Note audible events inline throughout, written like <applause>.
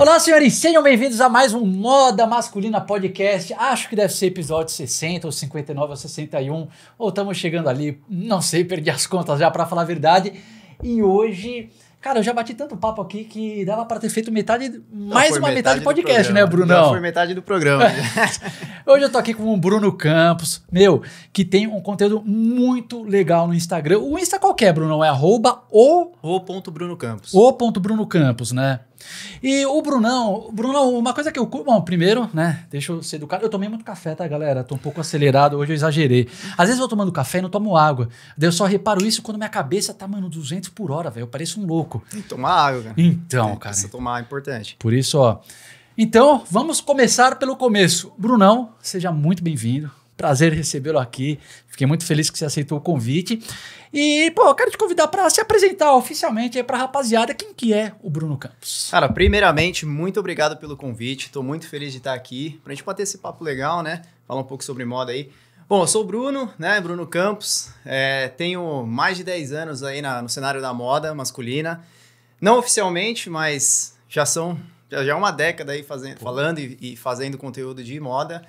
Olá, senhores, sejam bem-vindos a mais um Moda Masculina Podcast. Acho que deve ser episódio 60 ou 59 ou 61, ou estamos chegando ali, não sei, perdi as contas já para falar a verdade. E hoje, cara, eu já bati tanto papo aqui que dava para ter feito metade, mais uma metade, metade do podcast, né, Brunão? Não, foi metade do programa. <laughs> hoje eu tô aqui com o Bruno Campos, meu, que tem um conteúdo muito legal no Instagram. O Insta qualquer, é, Brunão, é arroba o... o Bruno Campos. O Bruno Campos, né? E o Brunão, Brunão, uma coisa que eu. Bom, primeiro, né? Deixa eu ser educado. Eu tomei muito café, tá, galera? Tô um pouco acelerado, hoje eu exagerei. Às vezes eu vou tomando café e não tomo água. Daí eu só reparo isso quando minha cabeça tá, mano, 200 por hora, velho. Eu pareço um louco. Tem que tomar água, cara. Então, é, cara. Precisa tomar, é importante. Por isso, ó. Então, vamos começar pelo começo. Brunão, seja muito bem-vindo. Prazer recebê-lo aqui. Fiquei muito feliz que você aceitou o convite. E, pô, eu quero te convidar para se apresentar oficialmente aí para a rapaziada quem que é o Bruno Campos. Cara, primeiramente, muito obrigado pelo convite. Estou muito feliz de estar aqui pra gente bater esse papo legal, né? Falar um pouco sobre moda aí. Bom, eu sou o Bruno, né? Bruno Campos. É, tenho mais de 10 anos aí na, no cenário da moda masculina. Não oficialmente, mas já são já, é uma década aí fazendo, falando e, e, fazendo conteúdo de moda.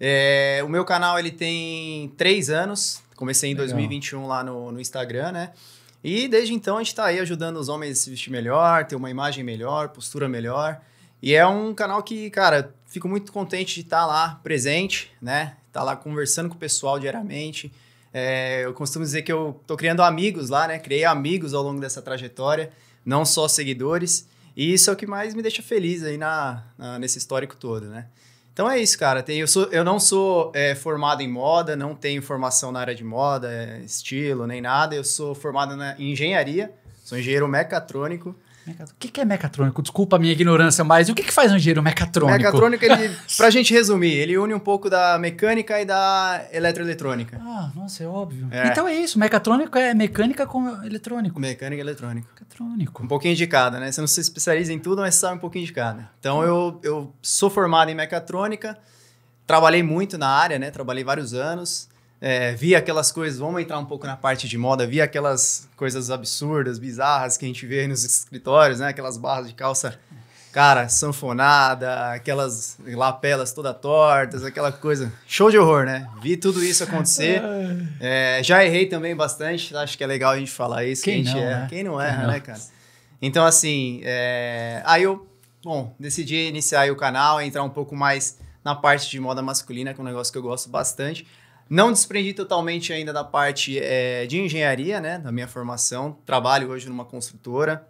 É, o meu canal ele tem três anos, Comecei em Legal. 2021 lá no, no Instagram, né? E desde então a gente está aí ajudando os homens a se vestir melhor, ter uma imagem melhor, postura melhor. E é um canal que, cara, fico muito contente de estar tá lá presente, né? Estar tá lá conversando com o pessoal diariamente. É, eu costumo dizer que eu tô criando amigos lá, né? Criei amigos ao longo dessa trajetória, não só seguidores. E isso é o que mais me deixa feliz aí na, na nesse histórico todo, né? Então é isso, cara. Eu, sou, eu não sou é, formado em moda, não tenho formação na área de moda, é, estilo, nem nada. Eu sou formado na, em engenharia, sou engenheiro mecatrônico. O que, que é mecatrônico? Desculpa a minha ignorância, mas o que, que faz um engenheiro mecatrônico? Mecatrônico, ele, <laughs> pra gente resumir, ele une um pouco da mecânica e da eletroeletrônica. Ah, nossa, é óbvio. É. Então é isso, mecatrônico é mecânica com eletrônico. Mecânica e eletrônico. Mecatrônico. Um pouquinho de cada, né? Você não se especializa em tudo, mas sabe um pouquinho de cada. Então eu, eu sou formado em mecatrônica, trabalhei muito na área, né? Trabalhei vários anos é, via aquelas coisas, vamos entrar um pouco na parte de moda, via aquelas coisas absurdas, bizarras que a gente vê aí nos escritórios, né? Aquelas barras de calça, cara, sanfonada, aquelas lapelas toda tortas, aquela coisa. Show de horror, né? Vi tudo isso acontecer. É, já errei também bastante, acho que é legal a gente falar isso. Quem que a gente não, Né? Quem não erra, Quem não. né, cara? Então, assim, é... aí eu, bom, decidi iniciar o canal, entrar um pouco mais na parte de moda masculina, que é um negócio que eu gosto bastante. Não desprendi totalmente ainda da parte é, de engenharia, né? Da minha formação. Trabalho hoje numa construtora.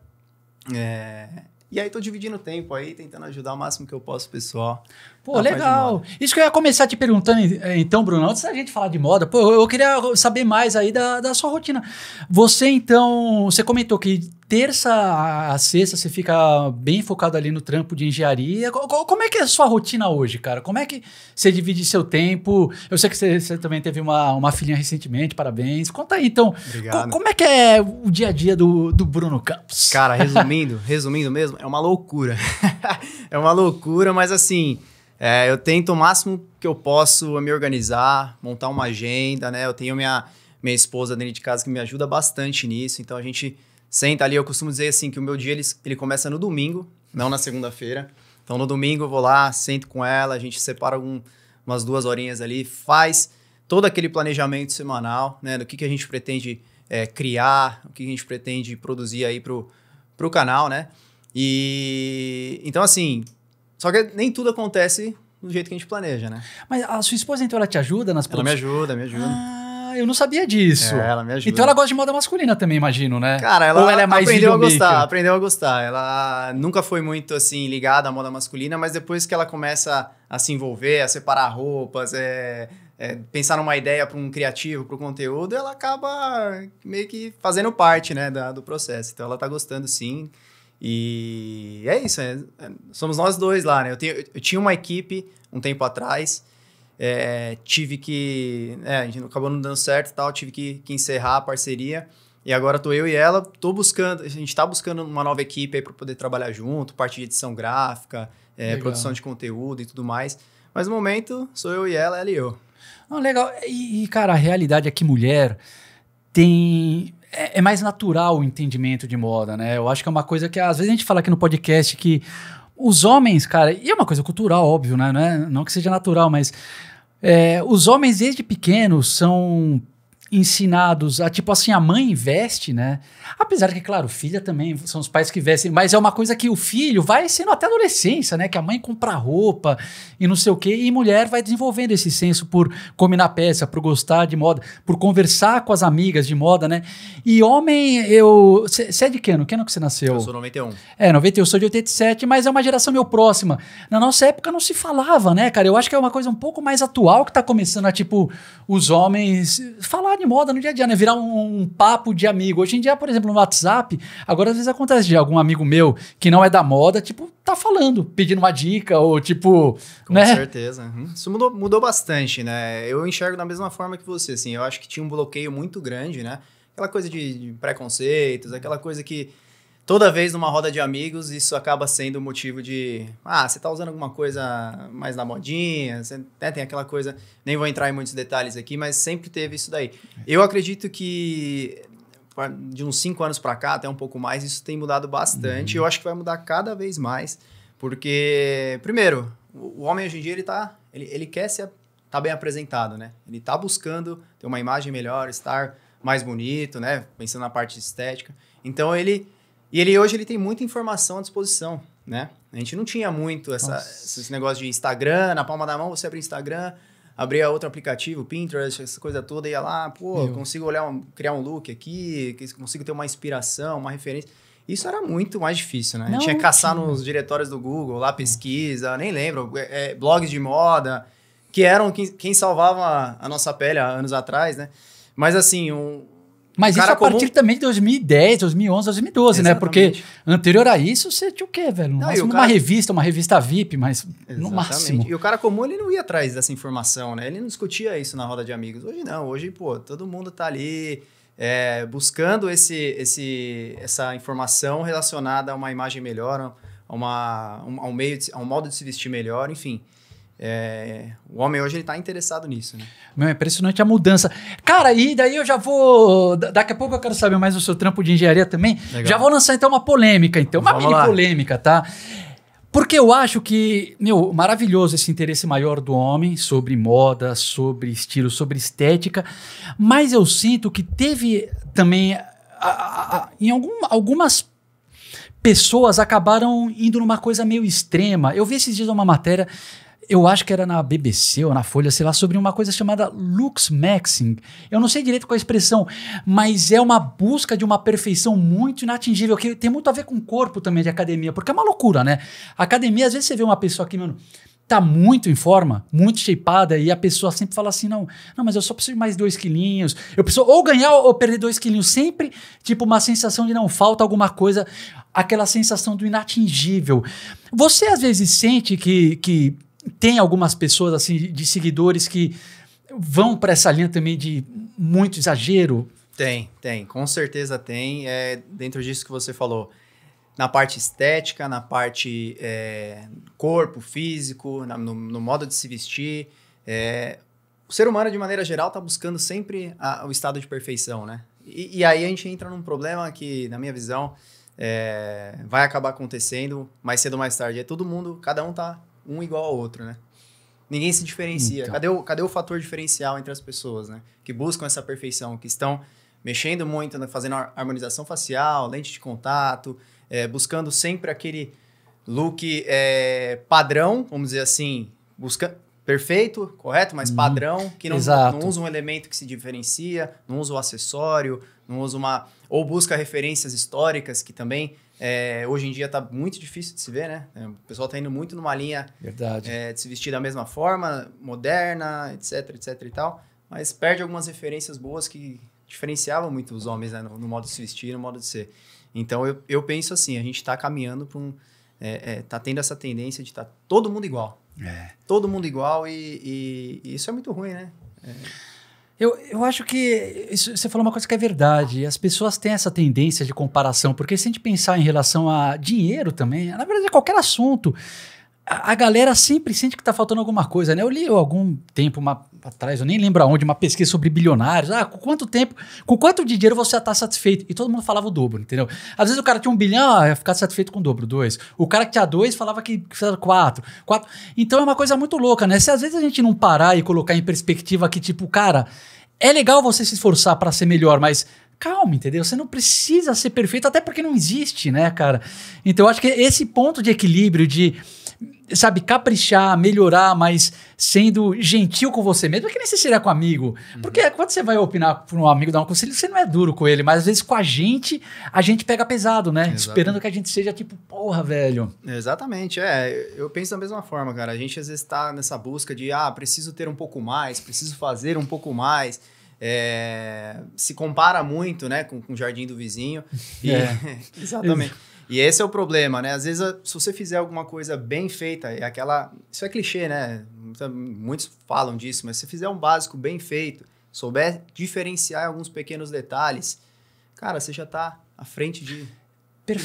É, e aí tô dividindo o tempo aí, tentando ajudar o máximo que eu posso, pessoal. Pô, legal. Isso que eu ia começar te perguntando, então, Bruno, antes da gente falar de moda, pô, eu queria saber mais aí da, da sua rotina. Você, então, você comentou que terça a sexta você fica bem focado ali no trampo de engenharia. Como é que é a sua rotina hoje, cara? Como é que você divide seu tempo? Eu sei que você, você também teve uma, uma filhinha recentemente, parabéns. Conta aí, então. Obrigado. como é que é o dia a dia do, do Bruno Campos? Cara, <laughs> resumindo, resumindo mesmo, é uma loucura. <laughs> é uma loucura, mas assim, é, eu tento o máximo que eu posso me organizar, montar uma agenda, né? Eu tenho minha, minha esposa dentro de casa que me ajuda bastante nisso, então a gente senta ali. Eu costumo dizer assim que o meu dia ele, ele começa no domingo, não na segunda-feira. Então no domingo eu vou lá, sento com ela, a gente separa algum, umas duas horinhas ali, faz todo aquele planejamento semanal, né? Do que, que a gente pretende é, criar, o que, que a gente pretende produzir aí pro, pro canal, né? E então assim, só que nem tudo acontece do jeito que a gente planeja, né? Mas a sua esposa então ela te ajuda nas Ela me ajuda, me ajuda. Ah eu não sabia disso. É, ela me ajuda. Então ela gosta de moda masculina também, imagino, né? Cara, ela, Ou ela é mais aprendeu a gostar, aprendeu a gostar. Ela nunca foi muito assim ligada à moda masculina, mas depois que ela começa a se envolver, a separar roupas, é, é, pensar numa ideia para um criativo, para o conteúdo, ela acaba meio que fazendo parte né, da, do processo. Então ela tá gostando sim. E é isso, é, é somos nós dois lá, né? Eu, tenho, eu tinha uma equipe um tempo atrás é, tive que. É, a gente acabou não dando certo e tal, tive que, que, encerrar a parceria. E agora tô eu e ela, tô buscando, a gente tá buscando uma nova equipe aí para poder trabalhar junto, parte de edição gráfica, é, produção de conteúdo e tudo mais. Mas no momento, sou eu e ela, ela e eu. Ah, legal. E, cara, a realidade é que mulher tem é, é, mais natural o entendimento de moda, né? Eu acho que é uma coisa que às vezes a gente fala aqui no podcast que os homens, cara, e é uma coisa cultural, óbvio, né? Não, é, não que seja natural, mas é, os homens desde pequenos são ensinados a tipo assim a mãe investe, né? Apesar que claro, filha é também são os pais que vestem, mas é uma coisa que o filho vai sendo até adolescência, né? Que a mãe compra roupa e não sei o que e mulher vai desenvolvendo esse senso por combinar peça, por gostar de moda, por conversar com as amigas de moda, né? E homem, eu você é de que ano? Que ano que você nasceu? Eu sou 91. É, 91, eu sou de 87, mas é uma geração meio próxima. Na nossa época não se falava, né, cara? Eu acho que é uma coisa um pouco mais atual que tá começando a tipo os homens falar de moda no dia a dia, né? Virar um, um, papo de amigo. Hoje em dia, por exemplo, no WhatsApp, agora às vezes acontece de algum amigo meu que não é da moda, tipo, tá falando, pedindo uma dica, ou tipo. Com né? certeza. Uhum. Isso mudou, mudou bastante, né? Eu enxergo da mesma forma que você, assim. Eu acho que tinha um bloqueio muito grande, né? Aquela coisa de, de preconceitos, aquela coisa que toda vez numa roda de amigos, isso acaba sendo motivo de. Ah, você tá usando alguma coisa mais na modinha, você né, tem aquela coisa. Nem vou entrar em muitos detalhes aqui, mas sempre teve isso daí. É. Eu acredito que de uns cinco anos para cá, até um pouco mais, isso tem mudado bastante. Uhum. Eu acho que vai mudar cada vez mais, porque, primeiro, o homem hoje em dia ele tá. Ele, ele quer ser. tá bem apresentado, né? Ele tá buscando ter uma imagem melhor, estar mais bonito, né? Pensando na parte estética. Então ele e ele hoje ele tem muita informação à disposição, né? A gente não tinha muito essa, esse negócio de Instagram, na palma da mão você abre Instagram, abria outro aplicativo, Pinterest, essa coisa toda, ia lá, pô, Meu. consigo olhar um, criar um look aqui, consigo ter uma inspiração, uma referência. Isso era muito mais difícil, né? Não, a gente ia caçar nos diretórios do Google, lá pesquisa, nem lembro, é, é, blogs de moda, que eram quem, quem salvava a nossa pele há anos atrás, né? Mas assim, um, mas isso a partir também de 2010, 2011, 2012, Exatamente. né? Porque anterior a isso, você tinha o quê, velho? No não, máximo cara... uma revista, uma revista VIP, mas Exatamente. no máximo. E o cara comum, ele não ia atrás dessa informação, né? Ele não discutia isso na roda de amigos. Hoje não, hoje, pô, todo mundo tá ali é, buscando esse, esse, essa informação relacionada a uma imagem melhor, a, uma, um, a um, meio de, a um modo de se vestir melhor, enfim. É, o homem hoje ele tá interessado nisso, né? Meu, é impressionante a mudança. Cara, e daí eu já vou. Daqui a pouco eu quero saber mais do seu trampo de engenharia também. Legal. Já vou lançar então uma polêmica, então. Uma Vamos mini lá. polêmica, tá? Porque eu acho que, meu, maravilhoso esse interesse maior do homem sobre moda, sobre estilo, sobre estética, mas eu sinto que teve também. A, a, a, em algum, algumas pessoas acabaram indo numa coisa meio extrema. Eu vi esses dias uma matéria eu acho que era na BBC ou na Folha, sei lá, sobre uma coisa chamada Lux Maxing. Eu não sei direito qual é a expressão, mas é uma busca de uma perfeição muito inatingível, que tem muito a ver com o corpo também de academia, porque é uma loucura, né? Academia, às vezes você vê uma pessoa que, mano, tá muito em forma, muito shapeada, e a pessoa sempre fala assim: não, não, mas eu só preciso de mais dois quilinhos. Eu preciso ou ganhar ou perder dois quilinhos. Sempre, tipo, uma sensação de não falta alguma coisa, aquela sensação do inatingível. Você às vezes sente que, que tem algumas pessoas assim de seguidores que vão para essa linha também de muito exagero? Tem, tem, com certeza tem. É dentro disso que você falou, na parte estética, na parte é, corpo, físico, na, no, no, modo de se vestir. É, o ser humano, de maneira geral, está buscando sempre a, o estado de perfeição, né? E, e, aí a gente entra num problema que, na minha visão, é, vai acabar acontecendo mais cedo ou mais tarde. É todo mundo, cada um tá um igual ao outro, né? Ninguém se diferencia. Então. Cadê, o, cadê o fator diferencial entre as pessoas, né? Que buscam essa perfeição, que estão mexendo muito, né? fazendo harmonização facial, lente de contato, é, buscando sempre aquele look é, padrão, vamos dizer assim, busca perfeito, correto, mas uhum. padrão, que não, não, usa um elemento que se diferencia, não usa o acessório, não usa uma. Ou busca referências históricas, que também é, hoje em dia está muito difícil de se ver, né? É, o pessoal está indo muito numa linha é, de se vestir da mesma forma, moderna, etc, etc e tal. Mas perde algumas referências boas que diferenciavam muito os homens né? no, no, modo de se vestir, no modo de ser. Então eu, eu penso assim, a gente está caminhando para um. É, é tá tendo essa tendência de estar tá todo mundo igual. É. Todo mundo igual e, e, e, isso é muito ruim, né? É. Eu, eu acho que isso, você falou uma coisa que é verdade. As pessoas têm essa tendência de comparação, porque se a gente pensar em relação a dinheiro também, na verdade, qualquer assunto a galera sempre sente que está faltando alguma coisa, né? Eu li algum tempo uma, atrás, eu nem lembro aonde, uma pesquisa sobre bilionários. Ah, com quanto tempo, com quanto de dinheiro você está satisfeito? E todo mundo falava o dobro, entendeu? Às vezes o cara tinha um bilhão, ah, ia ficar satisfeito com o dobro, dois. O cara que tinha dois falava que precisava quatro, quatro. Então é uma coisa muito louca, né? Se às vezes a gente não parar e colocar em perspectiva que, tipo, cara, é legal você se esforçar para ser melhor, mas calma, entendeu? Você não precisa ser perfeito, até porque não existe, né, cara? Então eu acho que esse ponto de equilíbrio, de sabe, caprichar, melhorar, mas sendo gentil com você mesmo, é que nem se seria com amigo. Uhum. Porque uhum. quando você vai opinar para um amigo dar um conselho, você não é duro com ele, mas às vezes com a gente, a gente pega pesado, né? Exatamente. Esperando que a gente seja tipo, porra, velho. Exatamente, é. Eu penso da mesma forma, cara. A gente às vezes está nessa busca de, ah, preciso ter um pouco mais, preciso fazer um pouco mais. É, se compara muito, né, com, com o jardim do vizinho. E, é. <laughs> exatamente. E esse é o problema, né? Às vezes, se você fizer alguma coisa bem feita, é aquela. Isso é clichê, né? Muitos falam disso, mas se fizer um básico bem feito, souber diferenciar alguns pequenos detalhes, cara, você já está à frente de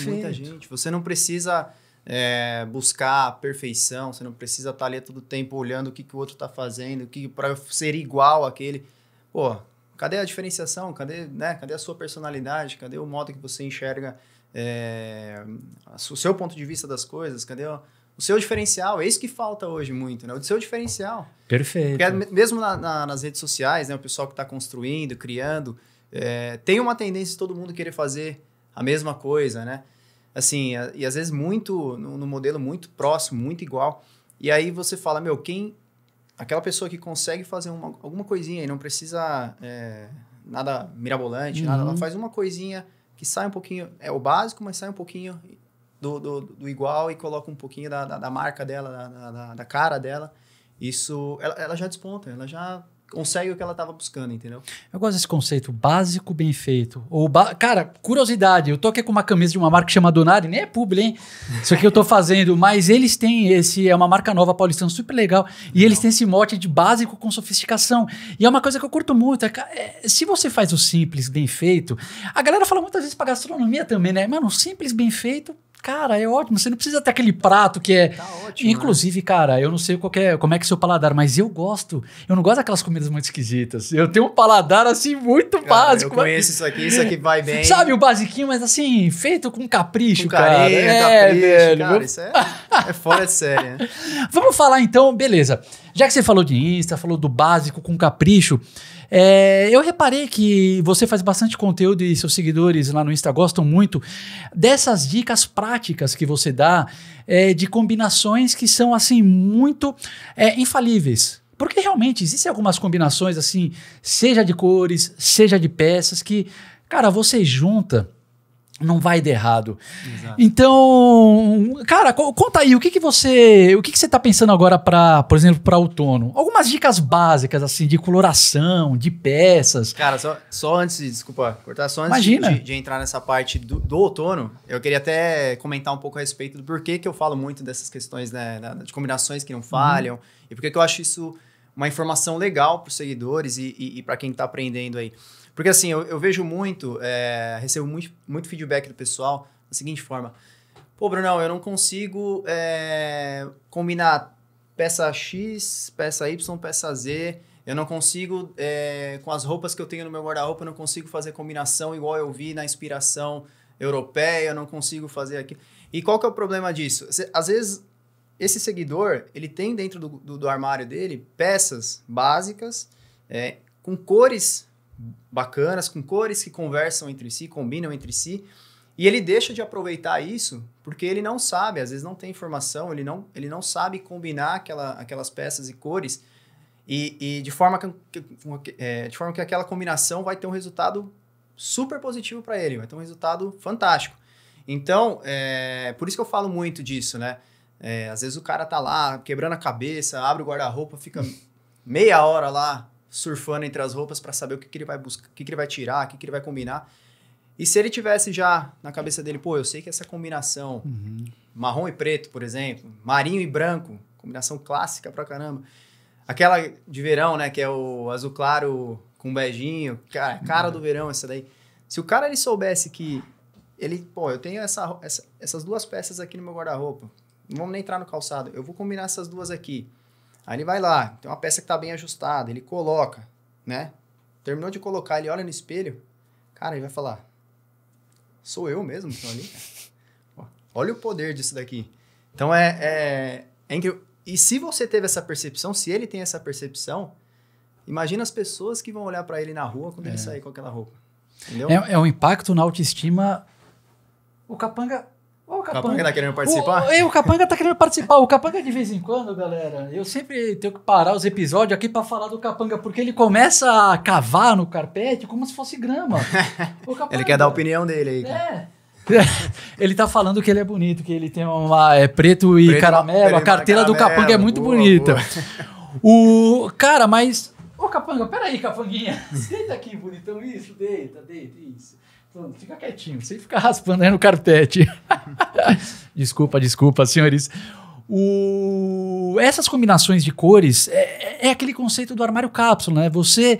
muita gente. Você não precisa é, buscar a perfeição, você não precisa estar tá ali todo o tempo olhando o que, que o outro está fazendo, que para ser igual àquele. Pô, cadê a diferenciação? Cadê, né? cadê a sua personalidade? Cadê o modo que você enxerga é, o seu ponto de vista das coisas, cadê o, o seu diferencial? É isso que falta hoje muito, né? O seu diferencial. Perfeito. Porque é mesmo na, na, nas redes sociais, né, o pessoal que está construindo, criando, é, tem uma tendência de todo mundo querer fazer a mesma coisa, né? Assim, a, e às vezes muito, no, no modelo muito próximo, muito igual. E aí você fala, meu, quem aquela pessoa que consegue fazer uma, alguma coisinha e não precisa é, nada mirabolante, uhum. nada, ela uhum. faz uma coisinha que sai um pouquinho, é o básico, mas sai um pouquinho do, do, do igual e coloca um pouquinho da, da, da marca dela, da, da, da, cara dela. Isso, ela, ela já desponta, ela já consegue o que ela estava buscando, entendeu? Eu gosto desse conceito básico bem feito. Ou ba... Cara, curiosidade, eu tô aqui com uma camisa de uma marca chamada Donari, nem é publi, hein? Isso aqui eu tô fazendo, <laughs> mas eles têm esse, é uma marca nova paulistana super legal, e Não. eles têm esse mote de básico com sofisticação. E é uma coisa que eu curto muito, é, é, se você faz o simples bem feito, a galera fala muitas vezes para gastronomia também, né? Mano, simples bem feito Cara, é ótimo. Você não precisa ter aquele prato que é. Tá ótimo, né? Inclusive, né? cara, eu não sei qual é, como é que é seu paladar, mas eu gosto. Eu não gosto daquelas comidas muito esquisitas. Eu tenho um paladar assim muito cara, básico. Eu conheço isso aqui, isso aqui vai bem. Sabe o basiquinho, mas assim, feito com capricho, com carinho, cara. É, capricho, velho. Cara, isso é, é fora de série. Né? <laughs> vamos falar então, beleza. Já que você falou de Insta, falou do básico com capricho, é, eu reparei que você faz bastante conteúdo e seus seguidores lá no Insta gostam muito dessas dicas práticas que você dá, é, de combinações que são assim muito é, infalíveis. Porque realmente existem algumas combinações assim, seja de cores, seja de peças, que, cara, você junta não vai dar errado. Exato. Então, cara, conta aí o que, que você, o que, que você tá pensando agora para, por exemplo, para outono? Algumas dicas básicas assim de coloração, de peças. Cara, só, só antes, desculpa, cortar só antes de, de, entrar nessa parte do, do, outono, eu queria até comentar um pouco a respeito do porquê que eu falo muito dessas questões né, de combinações que não uhum. falham uhum. e por que eu acho isso uma informação legal para os seguidores e, e, e para quem está aprendendo aí. Porque assim, eu, eu vejo muito, é, recebo muito, muito feedback do pessoal da seguinte forma. Pô, Brunão, eu não consigo é, combinar peça X, peça Y, peça Z. Eu não consigo, é, com as roupas que eu tenho no meu guarda-roupa, eu não consigo fazer combinação igual eu vi na inspiração europeia, eu não consigo fazer aqui. E qual que é o problema disso? Às vezes, esse seguidor, ele tem dentro do, do, do armário dele peças básicas, é, com cores bacanas, com cores que conversam entre si, combinam entre si. E ele deixa de aproveitar isso porque ele não sabe, às vezes não tem informação, ele não, ele não sabe combinar aquela, aquelas peças e cores e, e de, forma que, é, de forma que aquela combinação vai ter um resultado super positivo para ele, vai ter um resultado fantástico. Então, é, por isso que eu falo muito disso, né? É, às vezes o cara tá lá quebrando a cabeça, abre o guarda-roupa, fica <laughs> meia hora lá surfando entre as roupas para saber o que, que ele vai buscar, o que, que ele vai tirar, o que, que ele vai combinar. E se ele tivesse já na cabeça dele, pô, eu sei que essa combinação uhum. marrom e preto, por exemplo, marinho e branco, combinação clássica pra caramba. Aquela de verão, né, que é o azul claro com beijinho, cara, cara uhum. do verão essa daí. Se o cara ele soubesse que ele, pô, eu tenho essa, essa essas duas peças aqui no meu guarda-roupa. Não vamos nem entrar no calçado. Eu vou combinar essas duas aqui. Aí ele vai lá, tem uma peça que está bem ajustada, ele coloca, né? Terminou de colocar, ele olha no espelho, cara, ele vai falar: sou eu mesmo que ali? <laughs> olha o poder disso daqui. Então é, é, é incrível. E se você teve essa percepção, se ele tem essa percepção, imagina as pessoas que vão olhar para ele na rua quando é. ele sair com aquela roupa. Entendeu? É, é um impacto na autoestima. O capanga o Capanga. Capanga tá querendo participar? O, o Capanga tá querendo participar. O Capanga de vez em quando, galera. Eu sempre tenho que parar os episódios aqui para falar do Capanga, porque ele começa a cavar no carpete como se fosse grama. <laughs> ele quer dar a opinião dele aí. Cara. É. <laughs> ele tá falando que ele é bonito, que ele tem uma. É preto e preto, caramelo. Preto, a carteira caramelo, do Capanga é muito boa, bonita. Boa. <laughs> O. Cara, mas. Ô, Capanga, peraí, Capanguinha. Deita aqui, bonitão. Isso, deita, deita, isso fica quietinho, você fica raspando aí no carpete. <laughs> desculpa, desculpa, senhores. O... Essas combinações de cores é, é, é aquele conceito do armário cápsula, né? Você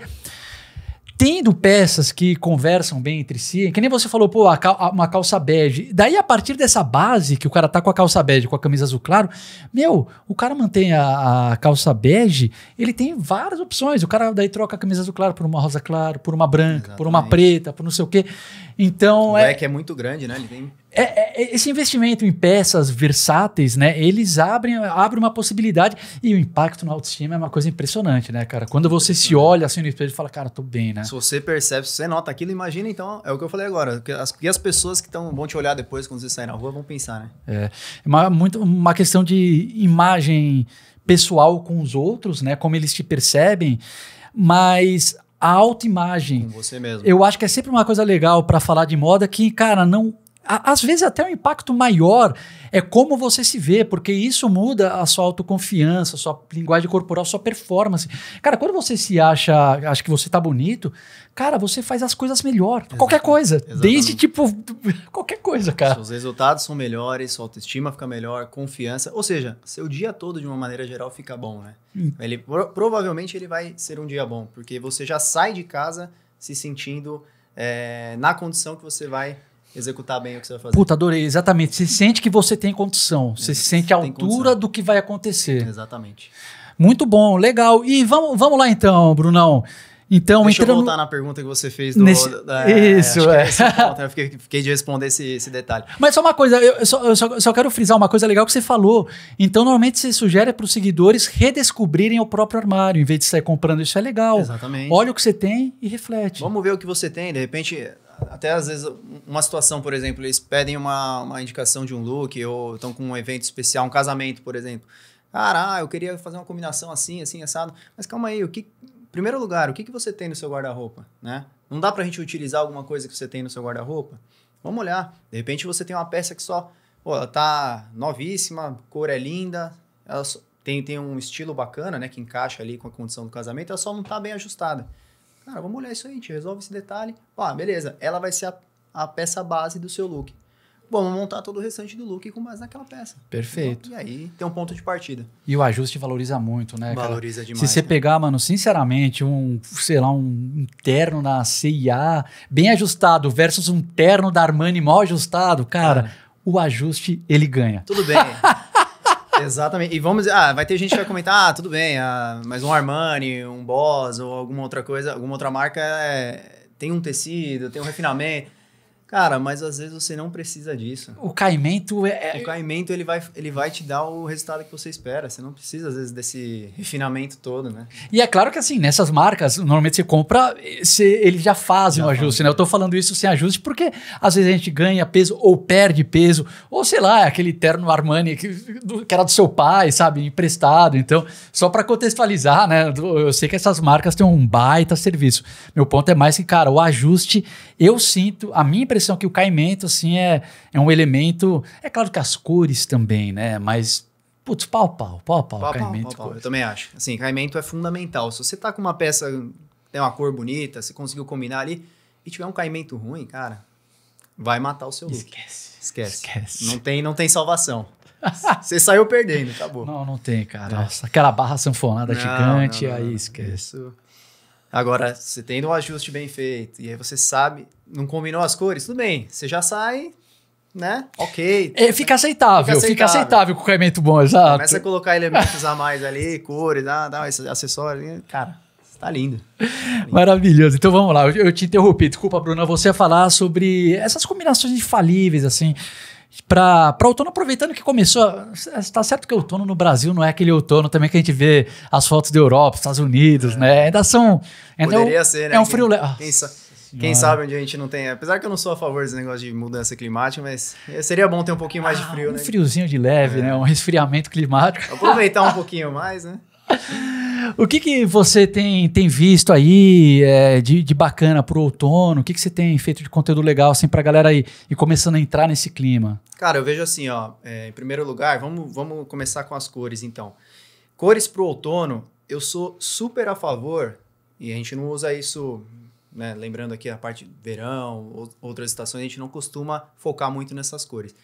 tendo peças que conversam bem entre si, que nem você falou, pô, a cal, uma calça bege. Daí, a partir dessa base, que o cara tá com a calça bege, com a camisa azul claro, meu, o cara mantém a, a calça bege, ele tem várias opções. O cara daí troca a camisa azul claro por uma rosa claro, por uma branca, Exatamente. por uma preta, por não sei o quê. Então. O é... leque é muito grande, né? Ele tem é, é, esse investimento em peças versáteis, né? Eles abrem, abrem uma possibilidade e o impacto na autoestima é uma coisa impressionante, né, cara? Quando você se olha assim no espelho e fala, cara, tô bem, né? Se você percebe, se você nota aquilo, imagina então, é o que eu falei agora, que as, as pessoas que tão, vão te olhar depois quando você sair na rua vão pensar, né? É, uma, muito, uma questão de imagem pessoal com os outros, né? Como eles te percebem, mas a autoimagem. Com você mesmo. Eu acho que é sempre uma coisa legal para falar de moda que, cara, não às vezes até um impacto maior é como você se vê, porque isso muda a sua autoconfiança, a sua linguagem corporal, a sua performance. Cara, quando você se acha, acha que você tá bonito, cara, você faz as coisas melhor. Qualquer coisa. Exatamente. Desde tipo. <laughs> Qualquer coisa, cara. Seus resultados são melhores, sua autoestima fica melhor, confiança. Ou seja, seu dia todo, de uma maneira geral, fica bom, né? Hum. Ele, provavelmente ele vai ser um dia bom, porque você já sai de casa se sentindo é, na condição que você vai executar bem o que você vai fazer. Puta, adorei, exatamente. Você sente que você tem condição, você se sente à altura condição. do que vai acontecer. Exatamente. Muito bom, legal. E vamos, vamos lá então, Brunão. Então, Deixa entrando... eu voltar na pergunta que você fez do. Nesse... É, Isso, é. é ponto, eu né? <laughs> fiquei, fiquei, de responder esse, esse, detalhe. Mas só uma coisa, eu, só, eu só, só, quero frisar uma coisa legal que você falou. Então, normalmente você sugere para os seguidores redescobrirem o próprio armário, em vez de sair comprando. Isso é legal. Exatamente. Olha o que você tem e reflete. Vamos ver o que você tem. De repente, até às vezes uma situação, por exemplo, eles pedem uma, uma indicação de um look ou estão com um evento especial, um casamento, por exemplo. Cara, ah, eu queria fazer uma combinação assim, assim, assado. Mas calma aí, o que. Primeiro lugar, o que, que você tem no seu guarda-roupa, né? Não dá pra gente utilizar alguma coisa que você tem no seu guarda-roupa? Vamos olhar. De repente você tem uma peça que só, pô, ela tá novíssima, cor é linda, ela tem, tem um estilo bacana, né, que encaixa ali com a condição do casamento, ela só não tá bem ajustada. Cara, ah, vamos olhar isso aí, a gente resolve esse detalhe. Ah, beleza, ela vai ser a, a peça base do seu look. Vamos montar todo o restante do look com base naquela peça. Perfeito. E aí tem um ponto de partida. E o ajuste valoriza muito, né? Valoriza cara? demais. Se você né? pegar, mano, sinceramente, um, sei lá, um terno na CIA bem ajustado versus um terno da Armani mal ajustado, cara, cara. o ajuste ele ganha. Tudo bem. <laughs> Exatamente. E vamos dizer, ah, vai ter gente que vai comentar, ah, tudo bem, ah, mas um Armani, um Boss ou alguma outra coisa, alguma outra marca é, tem um tecido, tem um refinamento. Cara, mas às vezes você não precisa disso. O caimento é, é. O caimento ele vai, ele vai te dar o resultado que você espera. Você não precisa, às vezes, desse refinamento todo, né? E é claro que assim, nessas marcas, normalmente você compra, você, eles já fazem já o ajuste, né? Eu tô falando isso sem ajuste, porque às vezes a gente ganha peso ou perde peso, ou sei lá, é aquele terno Armani que, que era do seu pai, sabe? Emprestado. Então, só para contextualizar, né? Eu sei que essas marcas têm um baita serviço. Meu ponto é mais que, cara, o ajuste, eu sinto, a minha impressão impressão que o caimento, assim, é, é um elemento. É claro que as cores também, né? Mas. Putz, pau, pau, pau, pau, pau caimento. Pau, pau, eu também acho. Assim, caimento é fundamental. Se você tá com uma peça, tem uma cor bonita, você conseguiu combinar ali, e tiver um caimento ruim, cara, vai matar o seu look. Esquece. Esquece. Esquece. Não tem, não tem salvação. Você saiu perdendo, acabou. Não, não tem, cara. É. Nossa, aquela barra sanfonada não, gigante, não, não, aí esquece. Isso. Agora, você tendo um ajuste bem feito, e aí você sabe, não combinou as cores, tudo bem, você já sai, né? Ok. É, fica, aceitável, fica aceitável, fica aceitável com o caimento bom, exato. Começa a colocar elementos a mais ali, cores, ah, dá dá, acessórios cara. Tá lindo. tá lindo. Maravilhoso. Então vamos lá, eu te interrompi. Desculpa, Bruna, você ia falar sobre essas combinações infalíveis, assim para outono, aproveitando que começou. Está certo que outono no Brasil não é aquele outono também que a gente vê as fotos da Europa, Estados Unidos, é. né? Ainda são. Ainda é Poderia é, ser, né? É um frio. Quem, ah, quem sabe onde a gente não tem. Apesar que eu não sou a favor desse negócio de mudança climática, mas seria bom ter um pouquinho mais ah, de frio, um né? Um friozinho de leve, é. né? Um resfriamento climático. Aproveitar um pouquinho mais, né? <laughs> O que, que você tem, tem visto aí é, de, de bacana pro outono? O que, que você tem feito de conteúdo legal assim pra galera aí e começando a entrar nesse clima? Cara, eu vejo assim, ó. É, em primeiro lugar, vamos, vamos começar com as cores, então. Cores pro outono, eu sou super a favor, e a gente não usa isso, né? Lembrando aqui a parte verão, ou, outras estações, a gente não costuma focar muito nessas cores.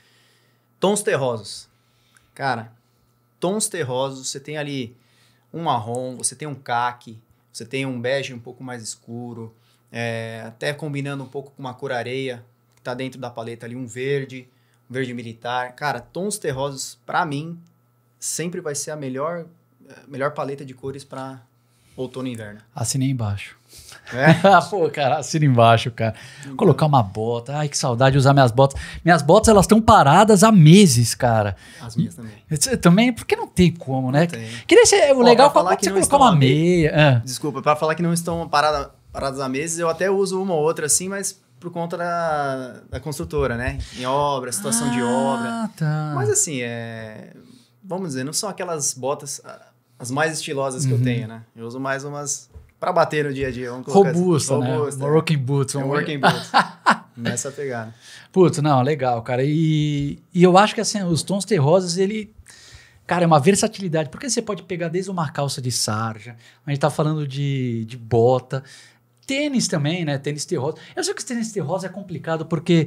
Tons terrosos. Cara, tons terrosos, você tem ali um marrom, você tem um caque, você tem um bege um pouco mais escuro, é, até combinando um pouco com uma cor areia, que tá dentro da paleta ali, um verde, um verde militar. Cara, tons terrosos, para mim, sempre vai ser a melhor, é, melhor paleta de cores para outono e inverno. Assinei embaixo. É? <laughs> Ah, pô, cara, assina embaixo, cara. colocar uma bota. Ai, que saudade de usar minhas botas. Minhas botas, elas estão paradas há meses, cara. As minhas também. Eu é também, porque não tem como, né? Que nem o legal legal falar que você colocar uma meia. meia. É. Desculpa, pra falar que não estão parada, paradas há meses, eu até uso uma ou outra assim, mas por conta da, da construtora, né? Em obra, situação ah, de obra. Tá. Mas assim, é... vamos dizer, não são aquelas botas ah, as mais estilosas uhum. que eu uhum. tenho, né? Eu uso mais umas para bater no dia a dia. Vamos robusta, assim, né? Robusta, é. working boots. É vamos working boots. <laughs> Nessa pegada. Putz, não, legal, cara. E, e eu acho que assim, os tons terrosos, ele... Cara, é uma versatilidade, porque você pode pegar desde uma calça de sarja, a gente tá falando de, de bota, tênis também, né? Tênis terroso. Eu sei que tênis terroso é complicado porque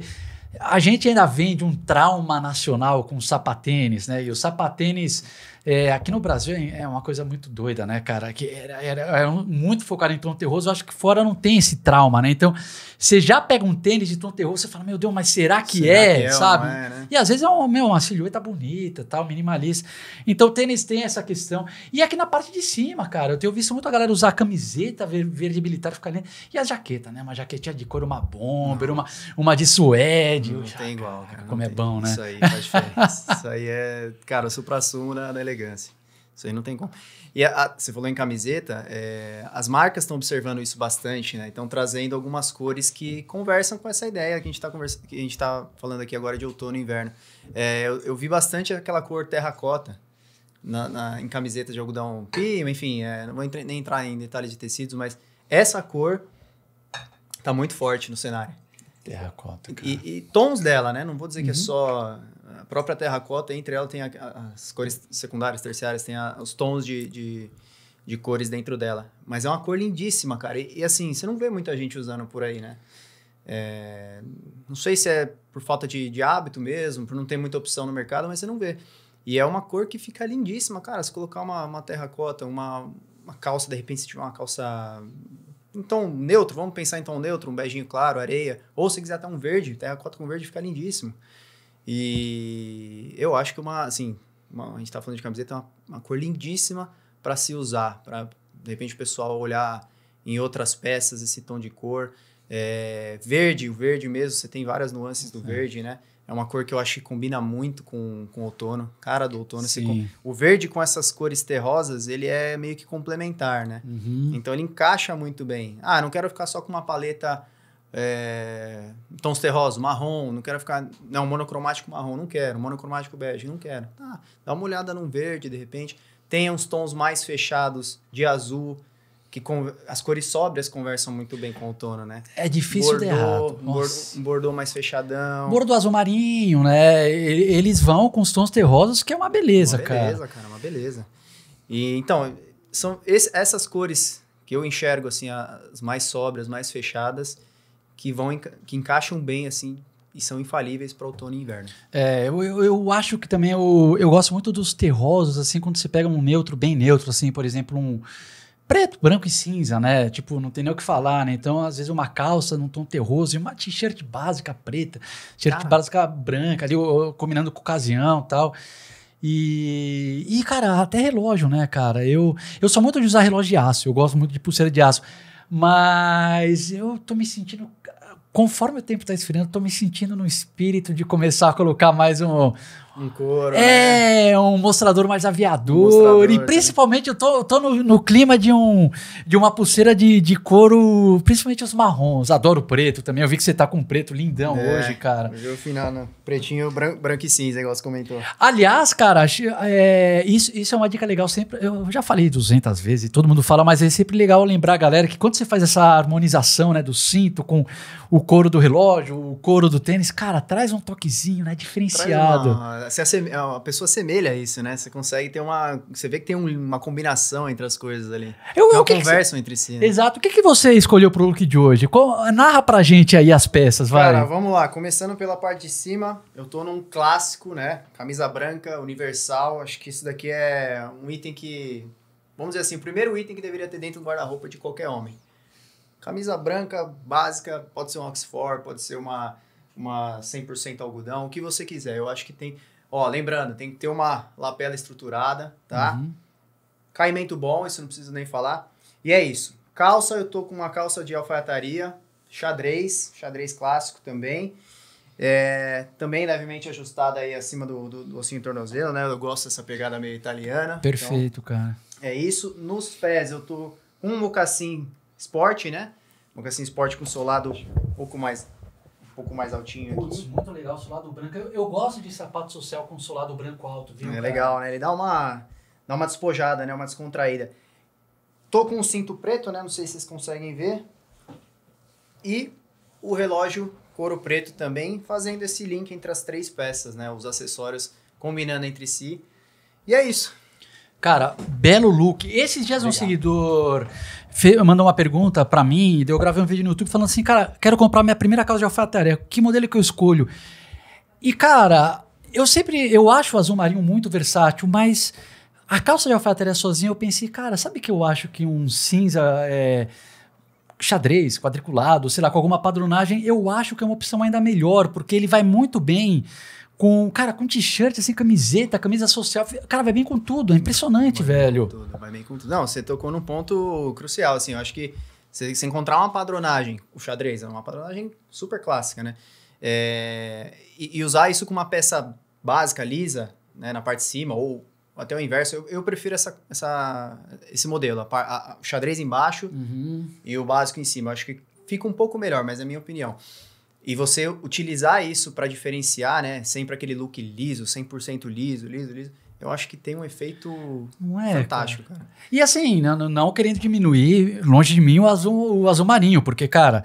a gente ainda vem de um trauma nacional com o sapatênis, né? E o sapatênis é, aqui no Brasil é uma coisa muito doida, né, cara? Que era, era, era muito focado em tom terroso. Eu acho que fora não tem esse trauma, né? Então, você já pega um tênis de tom terroso, você fala, meu Deus, mas será que, será é, que é? Sabe? É, né? E às vezes é um, meu, uma silhueta bonita, tal, minimalista. Então, o tênis tem essa questão. E aqui na parte de cima, cara, eu tenho visto muita galera usar camiseta verde militar, ficar lindo. E a jaqueta, né? Uma jaquetinha de couro, uma bomber, uma, uma de suede. Não, não tem igual, cara. Como é bom, né? Isso aí faz diferença. <laughs> isso aí é, cara, supra-sumo na, na elegância elegância. Isso aí não tem como. E a, a, você falou em camiseta, é, as marcas estão observando isso bastante, né? Estão trazendo algumas cores que conversam com essa ideia que a gente está tá falando aqui agora de outono e inverno. É, eu, eu, vi bastante aquela cor terracota na, na, em camiseta de algodão pima, enfim, é, não vou entre, nem entrar em detalhes de tecidos, mas essa cor está muito forte no cenário. Terracota, E, e, tons dela, né? Não vou dizer uhum. que é uhum. só a própria terracota, entre ela tem a, as cores secundárias, terciárias, tem a, os tons de, de, de, cores dentro dela. Mas é uma cor lindíssima, cara. E, e assim, você não vê muita gente usando por aí, né? É, não sei se é por falta de, de hábito mesmo, por não ter muita opção no mercado, mas você não vê. E é uma cor que fica lindíssima, cara. Se colocar uma, uma terracota, uma, uma calça, de repente, se tiver uma calça então neutro, vamos pensar em tom neutro, um beijinho claro, areia. Ou se quiser até um verde, terracota com verde fica lindíssimo. E eu acho que uma, assim, uma, a gente tá falando de camiseta, uma, uma cor lindíssima para se usar, para de repente o pessoal olhar em outras peças esse tom de cor. É, verde, o verde mesmo, você tem várias nuances do é. verde, né? É uma cor que eu acho que combina muito com, com o outono. Cara do outono. Assim, com, o verde com essas cores terrosas, ele é meio que complementar, né? Uhum. Então ele encaixa muito bem. Ah, não quero ficar só com uma paleta é, tons terrosos, marrom, não quero ficar. Não, monocromático marrom, não quero. Monocromático bege, não quero. Tá, dá uma olhada num verde, de repente. Tenha uns tons mais fechados de azul, que as cores sóbrias conversam muito bem com o outono, né? É difícil bordô, errado. Bordô, um bordô mais fechadão. Bordô azul marinho, né? Eles vão com os tons terrosos, que é uma beleza, cara. Uma beleza, cara, cara uma beleza. E, então, são esse, essas cores que eu enxergo, assim, as mais sóbrias, mais fechadas que vão que encaixam bem assim e são infalíveis para outono e inverno. É, eu, eu, eu acho que também eu, eu gosto muito dos terrosos, assim, quando você pega um neutro bem neutro, assim, por exemplo, um preto, branco e cinza, né? Tipo, não tem nem o que falar, né? Então, às vezes, uma calça num tom terroso e uma t-shirt básica preta, t-shirt básica branca, ali combinando com ocasião tal. E, e, cara, até relógio, né, cara? Eu, eu sou muito de usar relógio de aço, eu gosto muito de pulseira de aço, mas eu tô me sentindo Conforme o tempo está esfriando, estou me sentindo no espírito de começar a colocar mais um, um couro. É, né? um mostrador mais aviador. Um mostrador, e principalmente eu tô, eu tô no, no, clima de, um, de uma pulseira de, de couro, principalmente os marrons. Adoro preto também. Eu vi que você tá com preto lindão é, hoje, cara. Hoje o final, né? Pretinho, branco, branco e cinza, igual você comentou. Aliás, cara, é, isso, isso é uma dica legal sempre. Eu já falei 200 vezes, todo mundo fala, mas é sempre legal lembrar, a galera, que quando você faz essa harmonização né, do cinto com o couro do relógio, o couro do tênis, cara, traz um toquezinho né, diferenciado. É, se é, a pessoa assemelha isso, né? Você consegue ter uma. Você vê que tem um, uma combinação entre as coisas ali. Eu, eu, então, conversam que entre si. Né? Exato. O que, que você escolheu pro look de hoje? Qual, narra pra gente aí as peças, vai. Cara, vamos lá. Começando pela parte de cima, eu tô num clássico, né? Camisa branca, universal. Acho que isso daqui é um item que. Vamos dizer assim, o primeiro item que deveria ter dentro do guarda-roupa de qualquer homem. Camisa branca, básica, pode ser um Oxford, pode ser uma uma 100% algodão, o que você quiser. Eu acho que tem Ó, lembrando, tem que ter uma lapela estruturada, tá? Uhum. Caimento bom, isso não preciso nem falar. E é isso. Calça, eu tô com uma calça de alfaiataria, xadrez, xadrez clássico também. É, também levemente ajustada aí acima do, do, do ossinho tornozelo, né? Eu gosto dessa pegada meio italiana. Então Perfeito, então, cara. É isso. Nos pés eu tô um mocassim esporte, né? Mocassim esporte com solado um pouco mais pouco mais altinho Putz, aqui. muito legal, solado branco. Eu, eu, gosto de sapato social com solado branco alto, viu? É cara? legal, né? Ele dá uma, dá uma despojada, né? Uma descontraída. Tô com um cinto preto, né? Não sei se vocês conseguem ver. E o relógio couro preto também, fazendo esse link entre as três peças, né? Os acessórios combinando entre si. E é isso. Cara, belo look. Esses dias Legal. um seguidor mandou uma pergunta para mim, e eu gravei um vídeo no YouTube falando assim, cara, quero comprar minha primeira casa de alfaiataria, que modelo que eu escolho? E, cara, eu sempre, eu acho o azul marinho muito versátil, mas a calça de alfaiataria sozinha, eu pensei, cara, sabe que eu acho que um cinza é, xadrez, quadriculado, sei lá, com alguma padronagem, eu acho que é uma opção ainda melhor, porque ele vai muito bem com, cara, com t-shirt, assim, camiseta, camisa social. Cara, vai bem com tudo. É impressionante, vai velho. Bem tudo, vai bem com tudo. Não, você tocou num ponto crucial, assim. Eu acho que você, você encontrar uma padronagem, o xadrez é uma padronagem super clássica, né? É, e, e, usar isso com uma peça básica, lisa, né, na parte de cima, ou até o inverso. Eu, eu prefiro essa, essa, esse modelo. A, a, a, o xadrez embaixo uhum. e o básico em cima. Eu acho que fica um pouco melhor, mas é a minha opinião. E você utilizar isso para diferenciar, né? Sempre aquele look liso, 100% liso, liso, liso. Eu acho que tem um efeito é, fantástico, cara. cara. E assim, não, não, querendo diminuir, longe de mim, o azul, o azul marinho, porque, cara,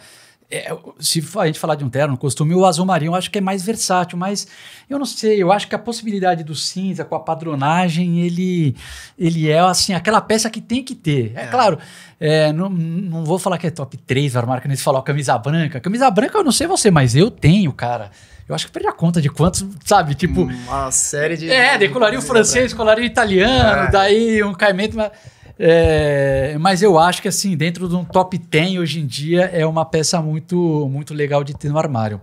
é, é, se a gente falar de um terno, costume, o azul marinho eu acho que é mais versátil, mas eu não sei, eu acho que a possibilidade do cinza com a padronagem, ele, ele é assim, aquela peça que tem que ter. É, é. claro, é, não, não vou falar que é top 3, a marca nem se camisa branca. Camisa branca eu não sei você, mas eu tenho, cara. Eu acho que perdi a conta de quantos, sabe? Tipo. Uma série de. É, de colarinho francês, colarinho italiano, é. daí um caimento. Mas, é, mas eu acho que, assim, dentro de um top 10 hoje em dia, é uma peça muito, muito legal de ter no armário.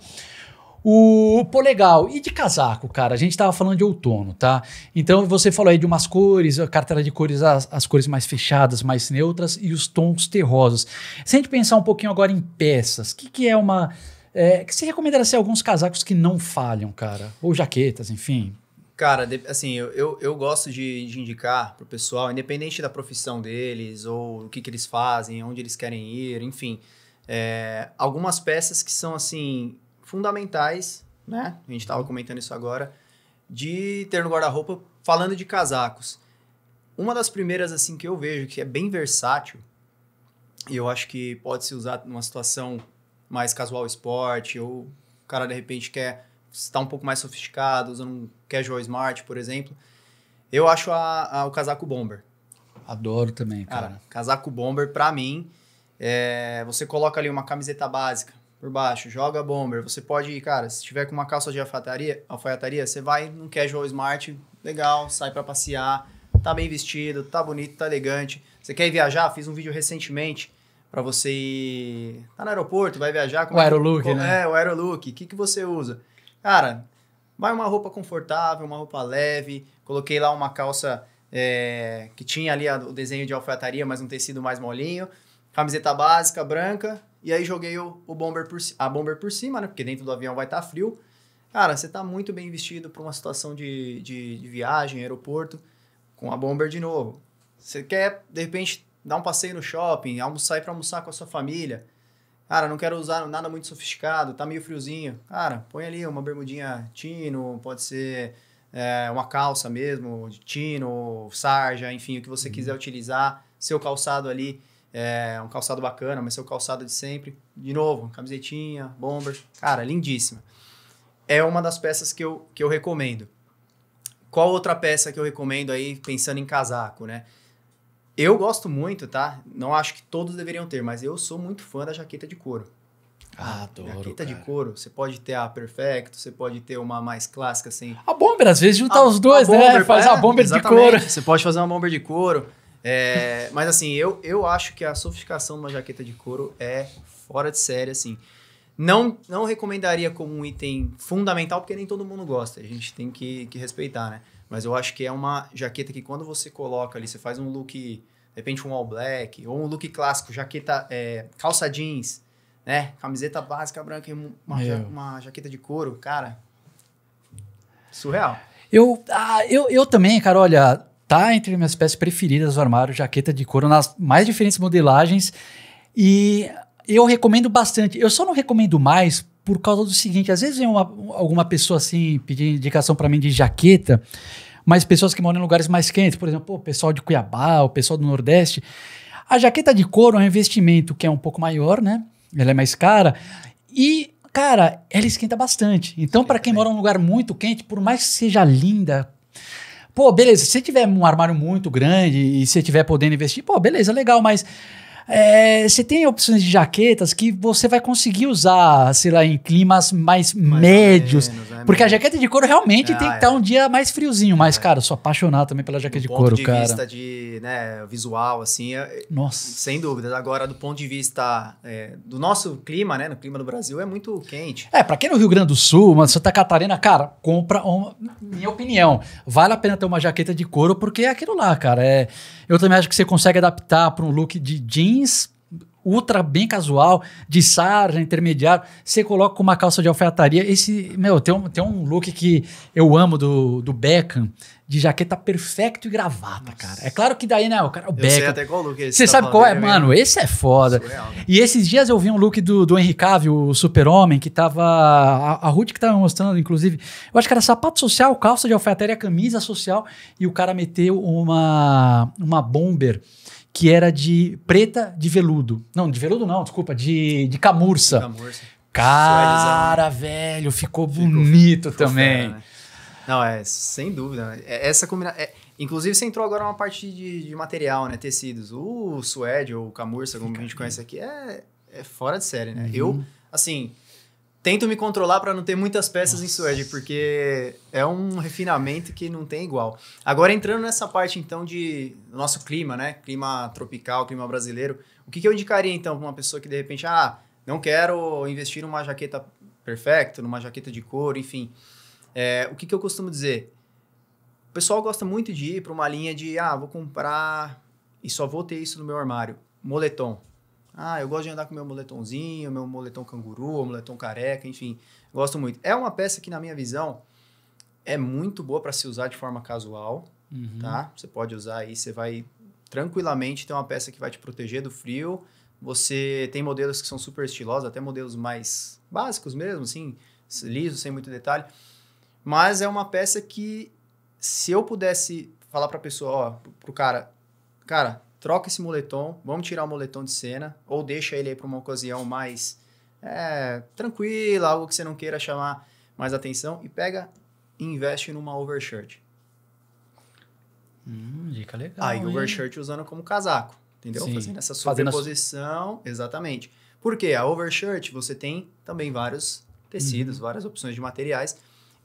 O, pô, legal. E de casaco, cara? A gente estava falando de outono, tá? Então você falou aí de umas cores, a cartela de cores, as, as, cores mais fechadas, mais neutras e os tons terrosos. Se a gente pensar um pouquinho agora em peças, o que, que é uma. É, que você recomendaria ser alguns casacos que não falham, cara? Ou jaquetas, enfim. Cara, assim, eu, eu gosto de, de indicar para o pessoal, independente da profissão deles, ou o que, que eles fazem, onde eles querem ir, enfim, é, algumas peças que são, assim, fundamentais, né? A gente estava comentando isso agora, de ter no guarda-roupa, falando de casacos. Uma das primeiras, assim, que eu vejo que é bem versátil, e eu acho que pode se usar numa situação mais casual esporte, ou o cara, de repente, quer está um pouco mais sofisticado, usando um casual smart, por exemplo. Eu acho a, a, o casaco bomber. Adoro também, cara. cara casaco bomber, para mim, é, você coloca ali uma camiseta básica por baixo, joga bomber. Você pode ir, cara, se tiver com uma calça de alfaiataria, alfaiataria você vai num casual smart, legal, sai para passear, tá bem vestido, tá bonito, tá elegante. Você quer ir viajar? Fiz um vídeo recentemente para você ir. Tá no aeroporto, vai viajar. com. o é, Aerolook, né? É, o Aerolook. O que, que você usa? Cara, vai uma roupa confortável, uma roupa leve. Coloquei lá uma calça é, que tinha ali o desenho de alfaiataria, mas um tecido mais molinho. Camiseta básica, branca. E aí joguei o, o bomber por, a bomber por cima, né? Porque dentro do avião vai estar tá frio. Cara, você está muito bem vestido para uma situação de, de, de viagem, aeroporto, com a bomber de novo. Você quer, de repente, dar um passeio no shopping, almoçar e para almoçar com a sua família Cara, não quero usar nada muito sofisticado, tá meio friozinho. Cara, põe ali uma bermudinha tino, pode ser é, uma calça mesmo, de tino, sarja, enfim, o que você uhum. quiser utilizar. Seu calçado ali é um calçado bacana, mas seu calçado de sempre. De novo, camisetinha, bomber. Cara, lindíssima. É uma das peças que eu, que eu recomendo. Qual outra peça que eu recomendo aí, pensando em casaco, né? Eu gosto muito, tá? Não acho que todos deveriam ter, mas eu sou muito fã da jaqueta de couro. Ah, adoro, Jaqueta cara. de couro. Você pode ter a Perfecto, você pode ter uma mais clássica, assim. A Bomber, às vezes, juntar os dois, né? bomber, né? Faz é, uma Bomber de couro. Você pode fazer uma Bomber de couro. É, mas, assim, eu, eu acho que a sofisticação de uma jaqueta de couro é fora de série, assim. Não, não recomendaria como um item fundamental, porque nem todo mundo gosta. A gente tem que, que respeitar, né? Mas eu acho que é uma jaqueta que quando você coloca ali, você faz um look, de repente um all black, ou um look clássico, jaqueta, é, calça jeans, né? Camiseta básica branca e uma, ja, é. uma jaqueta de couro, cara. Surreal. Eu, ah, eu, eu também, cara, olha, tá entre minhas peças preferidas do armário, jaqueta de couro, nas mais diferentes modelagens. E eu recomendo bastante. Eu só não recomendo mais por causa do seguinte: às vezes vem uma, alguma pessoa assim pedir indicação para mim de jaqueta, mas pessoas que moram em lugares mais quentes, por exemplo, o pessoal de Cuiabá, o pessoal do Nordeste. A jaqueta de couro é um investimento que é um pouco maior, né? Ela é mais cara. E, cara, ela esquenta bastante. Então, para quem mora em um lugar muito quente, por mais que seja linda, pô, beleza, se tiver um armário muito grande e se tiver podendo investir, pô, beleza, legal, mas é, você tem opções de jaquetas que você vai conseguir usar, sei lá, em climas mais, mais médios. Menos, é porque menos. a jaqueta de couro realmente ah, tem que estar é. tá um dia mais friozinho. Mas, é. cara, sou apaixonado também pela jaqueta do de couro, de cara. Do ponto de vista de, né, visual, assim, Nossa. sem dúvidas. Agora, do ponto de vista é, do nosso clima, né, no clima do Brasil, é muito quente. É, pra quem é no Rio Grande do Sul, mas Santa Catarina, cara, compra uma, minha opinião, vale a pena ter uma jaqueta de couro porque é aquilo lá, cara. É, eu também acho que você consegue adaptar para um look de jeans jeans ultra bem casual, de sarja, intermediário, você coloca uma calça de alfaiataria, esse, meu, tem um, tem um look que eu amo do, do Beckham, de jaqueta perfeito e gravata, Nossa. cara. É claro que daí, né, o cara, o eu Beckham... Sei até qual look é Você tá sabe qual é? Mano, esse é foda. Surreal, E esses dias eu vi um look do, do Henry Cavill, o super-homem, que tava... A, a Ruth que tava mostrando, inclusive, eu acho que era sapato social, calça de alfaiataria, camisa social, e o cara meteu uma, uma bomber que era de preta de veludo. Não, de veludo não, desculpa, de, de camurça. camurça. Cara, velho, ficou, ficou bonito né? ficou também. Fera, né? Não, é, sem dúvida. Né? É, essa combinação. É, inclusive, você entrou agora uma parte de, de material, né? Tecidos. O suede ou camurça, como Fica a gente conhece aqui, é, é fora de série, né? Uhum. Eu, assim, tento me controlar para não ter muitas peças Nossa. em suede, porque é um refinamento que não tem igual. Agora entrando nessa parte então de nosso clima, né? Clima tropical, clima brasileiro. O que, que eu indicaria então para uma pessoa que de repente, ah, não quero investir numa jaqueta perfeita, numa jaqueta de couro, enfim. É, o que, que eu costumo dizer? O pessoal gosta muito de ir para uma linha de, ah, vou comprar e só vou ter isso no meu armário, moletom. Ah, eu gosto de andar com meu moletomzinho, meu moletom canguru, moletom careca, enfim, gosto muito. É uma peça que, na minha visão, é muito boa para se usar de forma casual, uhum. tá? Você pode usar aí, você vai tranquilamente ter uma peça que vai te proteger do frio. Você tem modelos que são super estilosos, até modelos mais básicos mesmo, assim, lisos, sem muito detalhe. Mas é uma peça que, se eu pudesse falar para a pessoa, ó, pro cara, cara, troca esse moletom, vamos tirar o moletom de cena, ou deixa ele aí para uma ocasião mais é, tranquila, algo que você não queira chamar mais atenção, e pega e investe numa overshirt. Hum, dica legal. Aí hein? overshirt usando como casaco, entendeu? Sim. Fazendo essa sobreposição, Fazendo... exatamente. Porque a overshirt você tem também vários tecidos, uhum. várias opções de materiais.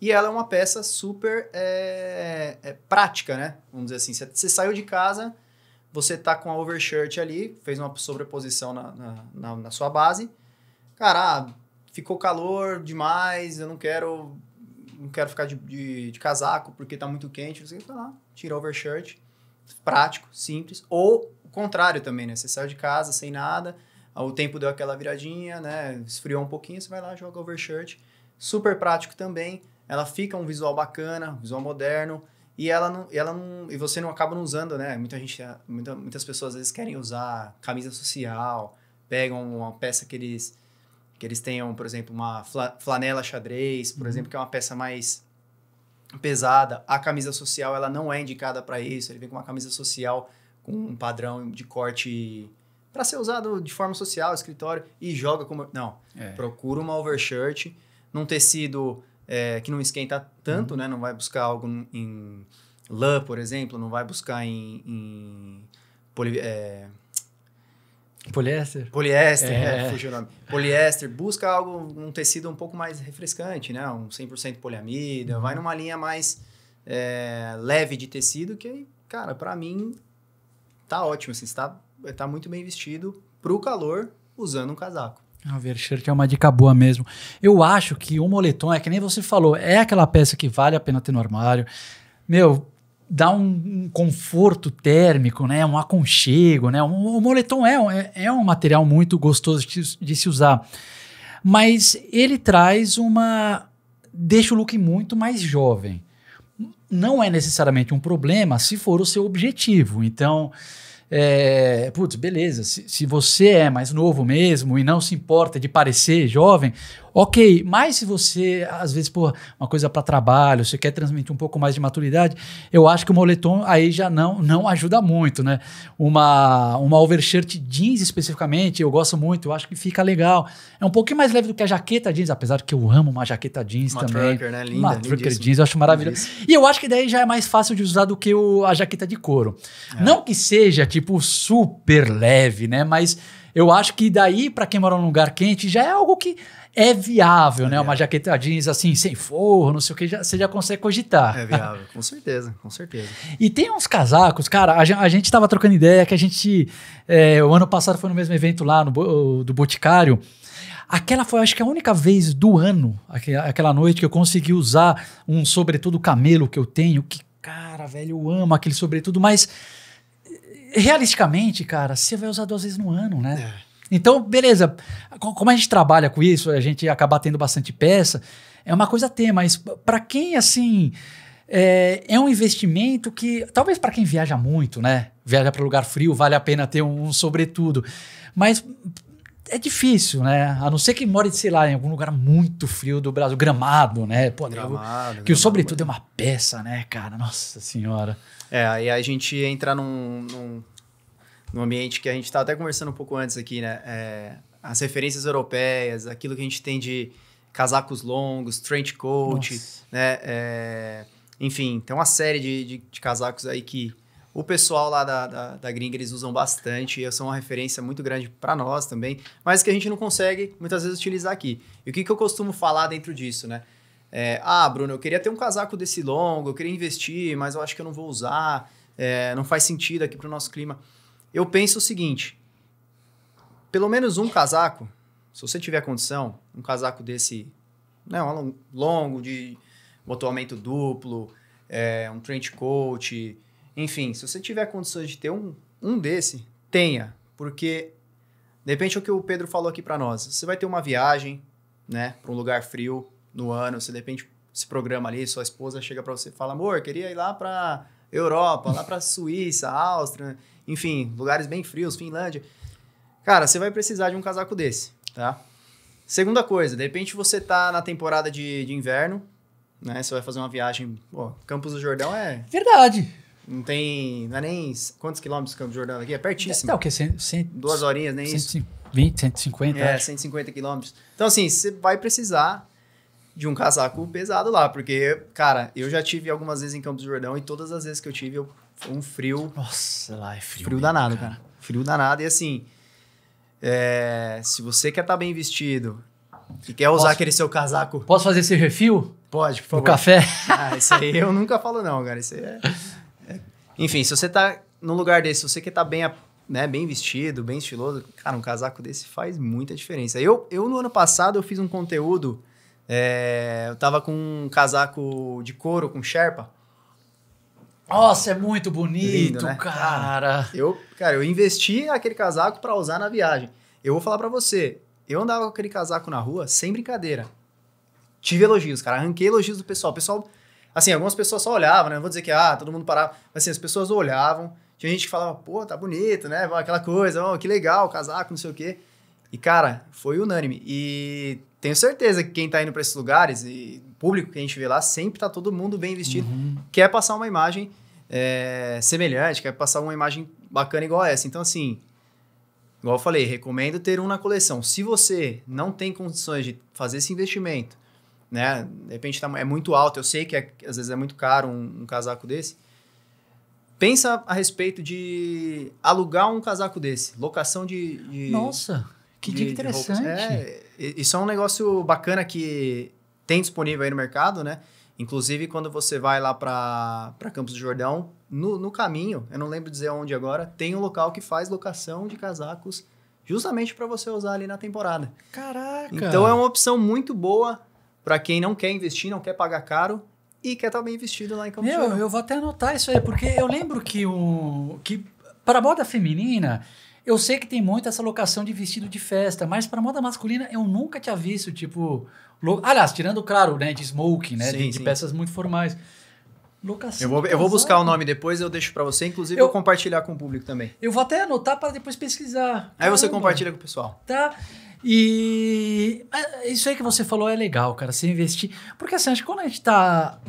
E ela é uma peça super é, é, prática, né? Vamos dizer assim, você saiu de casa, você tá com a overshirt ali, fez uma sobreposição na, na, na, na sua base. Cara, ah, ficou calor demais, eu não quero não quero ficar de, de, de casaco porque tá muito quente. Você vai tá lá, tira a overshirt. Prático, simples. Ou o contrário também, né? Você sai de casa sem nada, o tempo deu aquela viradinha, né? Esfriou um pouquinho, você vai lá, joga overshirt. Super prático também. Ela fica um visual bacana, visual moderno e ela não, e ela não, e você não acaba não usando, né? Muita gente, ah, muita, muitas pessoas às vezes querem usar camisa social, pegam uma peça que eles que eles tenham, por exemplo, uma flanela xadrez, por uhum. exemplo, que é uma peça mais pesada. A camisa social ela não é indicada para isso. Ele vem com uma camisa social com um padrão de corte para ser usado de forma social, escritório e joga como não. É. Procura uma overshirt num tecido é, que não esquenta tanto, uhum. né? Não vai buscar algo em lã, por exemplo, não vai buscar em, em poli, é... Poliéster? Poliéster, né? é. fugiu o nome. Poliéster, busca algo, um tecido um pouco mais refrescante, né? Um 100% poliamida, uhum. vai numa linha mais é, leve de tecido que, cara, para mim tá ótimo, assim, está tá muito bem vestido pro calor usando um casaco. Ah, Ver, shirt é uma dica boa mesmo. Eu acho que o moletom, é que nem você falou, é aquela peça que vale a pena ter no armário. Meu, dá um, um conforto térmico, né? Um aconchego, né? O, o moletom é, é, é, um material muito gostoso de, de se usar. Mas ele traz uma... Deixa o look muito mais jovem. Não é necessariamente um problema se for o seu objetivo. Então... É, putz, beleza, se, se você é mais novo mesmo e não se importa de parecer jovem, Ok, mas se você, às vezes, por uma coisa para trabalho, você quer transmitir um pouco mais de maturidade, eu acho que o moletom aí já não, não ajuda muito, né? Uma, uma overshirt jeans, especificamente, eu gosto muito, eu acho que fica legal. É um pouquinho mais leve do que a jaqueta jeans, apesar de que eu amo uma jaqueta jeans uma também. Trucker, né? Linda, uma trucker jeans, eu acho maravilhoso. Lindíssimo. E eu acho que daí já é mais fácil de usar do que o, a jaqueta de couro. É. Não que seja, tipo, super leve, né? Mas eu acho que daí, para quem mora num lugar quente, já é algo que é viável, né? é né? Viável. Uma jaqueta jeans assim, sem forro, não sei o que, já, você já consegue cogitar. É viável, com certeza, com certeza. E tem uns casacos, cara, a, a gente estava trocando ideia que a gente, é, o ano passado foi no mesmo evento lá no, do Boticário, Aquela foi, acho que a única vez do ano, aquela noite que eu consegui usar um sobretudo camelo que eu tenho, que cara, velho, eu amo aquele sobretudo, mas eh, realisticamente, cara, você vai usar duas vezes no ano, né? É. Então, beleza. Como a gente trabalha com isso, a gente acaba tendo bastante peça, é uma coisa a ter, mas para quem, assim, é, é, um investimento que, talvez para quem viaja muito, né? Viaja para lugar frio, vale a pena ter um, um sobretudo. Mas é difícil, né? A não ser que mora sei lá, em algum lugar muito frio do Brasil, gramado, né? Pô, gramado, gramado, que o sobretudo é. é uma peça, né, cara? Nossa senhora. É, aí a gente entra num, num no ambiente que a gente está até conversando um pouco antes aqui, né? É, as referências europeias, aquilo que a gente tem de casacos longos, trench coat, Nossa. né? É, enfim, tem uma série de, de, de, casacos aí que o pessoal lá da, da, da gringa eles usam bastante e são uma referência muito grande para nós também, mas que a gente não consegue muitas vezes utilizar aqui. E o que, que eu costumo falar dentro disso, né? É, ah, Bruno, eu queria ter um casaco desse longo, eu queria investir, mas eu acho que eu não vou usar, é, não faz sentido aqui para o nosso clima. Eu penso o seguinte: pelo menos um casaco, se você tiver condição, um casaco desse né, um longo, de botoamento duplo, é, um trench coat, enfim, se você tiver condições de ter um, um desse, tenha, porque de repente é o que o Pedro falou aqui para nós, você vai ter uma viagem, né, para um lugar frio no ano, você de repente se programa ali, sua esposa chega para você e fala, amor, queria ir lá para Europa, lá para Suíça, Áustria, enfim, lugares bem frios, Finlândia. Cara, você vai precisar de um casaco desse, tá? Segunda coisa, de repente você tá na temporada de, de inverno, né? Você vai fazer uma viagem, pô, Campos do Jordão é... Verdade! Não tem, não é nem... Quantos quilômetros Campos do Jordão aqui? É pertíssimo. É o que? Cento, cento, Duas horinhas, nem 150, isso. 150, 150. É, acho. 150 quilômetros. Então, assim, você vai precisar de um casaco pesado lá, porque, cara, eu já tive algumas vezes em Campos do Jordão e todas as vezes que eu tive, eu, foi um frio. Nossa, lá é frio. Frio mesmo, danado, cara. cara. Frio danado. E assim, é, se você quer estar tá bem vestido e quer usar aquele seu casaco. Posso fazer esse refil? Pode, por favor. O café? <laughs> Ah, isso aí eu nunca falo, não, cara. Isso aí é. é. Enfim, se você tá num lugar desse, se você quer estar tá bem né, bem vestido, bem estiloso. Cara, um casaco desse faz muita diferença. Eu, eu no ano passado, eu fiz um conteúdo é, eu tava com um casaco de couro com Sherpa. Nossa, é muito bonito, Lindo, né? cara. Ah, eu, cara, eu investi aquele casaco para usar na viagem. Eu vou falar para você, eu andava com aquele casaco na rua sem brincadeira. Tive elogios, cara, arranquei elogios do pessoal. pessoal, assim, algumas pessoas só olhavam, né? Não vou dizer que ah, todo mundo parava, mas assim, as pessoas olhavam. Tinha gente que falava, pô, tá bonito, né? Aquela coisa, oh, que legal, o casaco, não sei o quê. E, cara, foi unânime. E tenho certeza que quem está indo para esses lugares e o público que a gente vê lá, sempre está todo mundo bem vestido, uhum. quer passar uma imagem é, semelhante, quer passar uma imagem bacana igual essa. Então, assim, igual eu falei, recomendo ter um na coleção. Se você não tem condições de fazer esse investimento, né? De repente tá, é muito alto, eu sei que é, às vezes é muito caro um, um casaco desse. Pensa a respeito de alugar um casaco desse, locação de. de... Nossa! Que interessante. é, isso é um negócio bacana que tem disponível aí no mercado, né? Inclusive, quando você vai lá para Campos do Jordão, no, no caminho, eu não lembro dizer onde agora, tem um local que faz locação de casacos justamente para você usar ali na temporada. Caraca! Então é uma opção muito boa para quem não quer investir, não quer pagar caro e quer estar tá bem vestido lá em Campos Jordão. Eu vou até anotar isso aí, porque eu lembro que o que para a moda feminina, eu sei que tem muito essa locação de vestido de festa, mas para moda masculina eu nunca tinha visto, tipo. Lo... Aliás, tirando, claro, né, de smoking, né? Sim, de, de peças muito formais. Locação. Eu vou, eu vou buscar o nome depois, eu deixo para você, inclusive eu, eu, compartilhar com o público também. Eu vou até anotar para depois pesquisar. Aí você compartilha com o pessoal. Tá. E é, isso aí que você falou é legal, cara, você investir. Porque assim, acho que quando a gente tá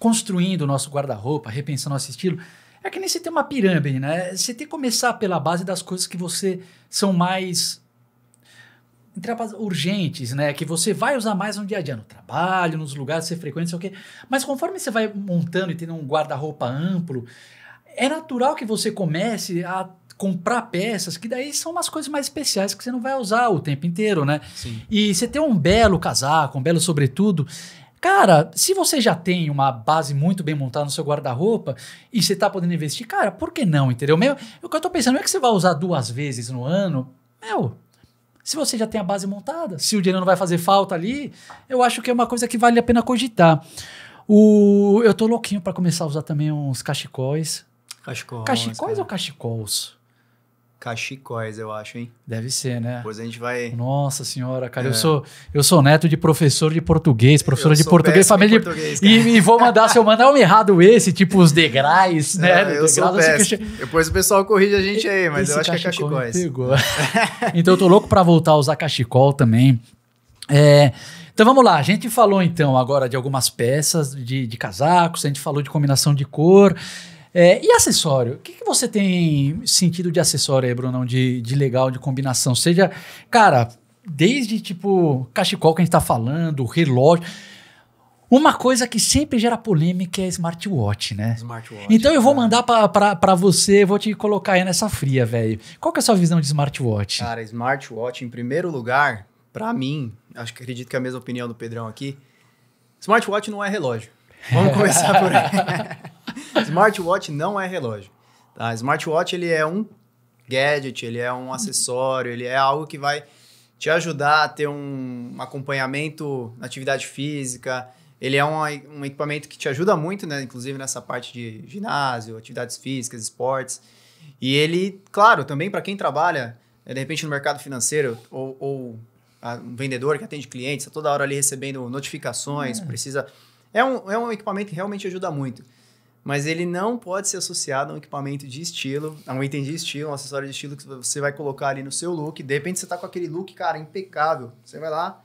construindo o nosso guarda-roupa, repensando nosso estilo, é que nem você tem uma pirâmide, né? Você tem que começar pela base das coisas que você são mais urgentes, né? Que você vai usar mais no dia a dia, no trabalho, nos lugares que você frequenta, sei o quê. Mas conforme você vai montando e tendo um guarda-roupa amplo, é natural que você comece a comprar peças, que daí são umas coisas mais especiais que você não vai usar o tempo inteiro, né? Sim. E você ter um belo casaco, um belo sobretudo, Cara, se você já tem uma base muito bem montada no seu guarda-roupa e você está podendo investir, cara, por que não, entendeu? Meu, o que eu estou pensando é que você vai usar duas vezes no ano. Meu, se você já tem a base montada, se o dinheiro não vai fazer falta ali, eu acho que é uma coisa que vale a pena cogitar. O, eu tô louquinho para começar a usar também uns cachecóis. Cachecóis. Cachecóis cara. ou cachecols? cachicóis, eu acho, hein? Deve ser, né? Depois a gente vai. Nossa senhora, cara, é. eu sou eu sou neto de professor de português, professora de português, família de português, e, e, vou mandar se eu mandar um errado esse, tipo os degraus, <laughs> né? É, eu sou assim, que... Depois o pessoal corrige a gente aí, mas esse eu acho que é cachicóis. <laughs> então eu tô louco para voltar a usar cachecol também. É, então vamos lá, a gente falou então agora de algumas peças de, de casacos, a gente falou de combinação de cor, é, e acessório? O que, que, você tem sentido de acessório aí, Brunão, de, de legal, de combinação? Seja, cara, desde tipo cachecol que a gente tá falando, relógio. Uma coisa que sempre gera polêmica é smartwatch, né? Smartwatch. Então eu vou mandar para você, vou te colocar aí nessa fria, velho. Qual que é a sua visão de smartwatch? Cara, smartwatch, em primeiro lugar, para mim, acho que acredito que é a mesma opinião do Pedrão aqui. Smartwatch não é relógio. Vamos começar por aí. <laughs> <laughs> Smartwatch não é relógio. Tá? Smartwatch ele é um gadget, ele é um acessório, ele é algo que vai te ajudar a ter um acompanhamento na atividade física. Ele é um, um equipamento que te ajuda muito, né? Inclusive nessa parte de ginásio, atividades físicas, esportes. E ele, claro, também para quem trabalha, de repente no mercado financeiro ou, ou a, ah, um vendedor que atende clientes, está toda hora ali recebendo notificações, é. precisa. É um, é um equipamento que realmente ajuda muito mas ele não pode ser associado a um equipamento de estilo, a um item de estilo, um acessório de estilo que você vai colocar ali no seu look. De repente você tá com aquele look, cara, impecável. Você vai lá,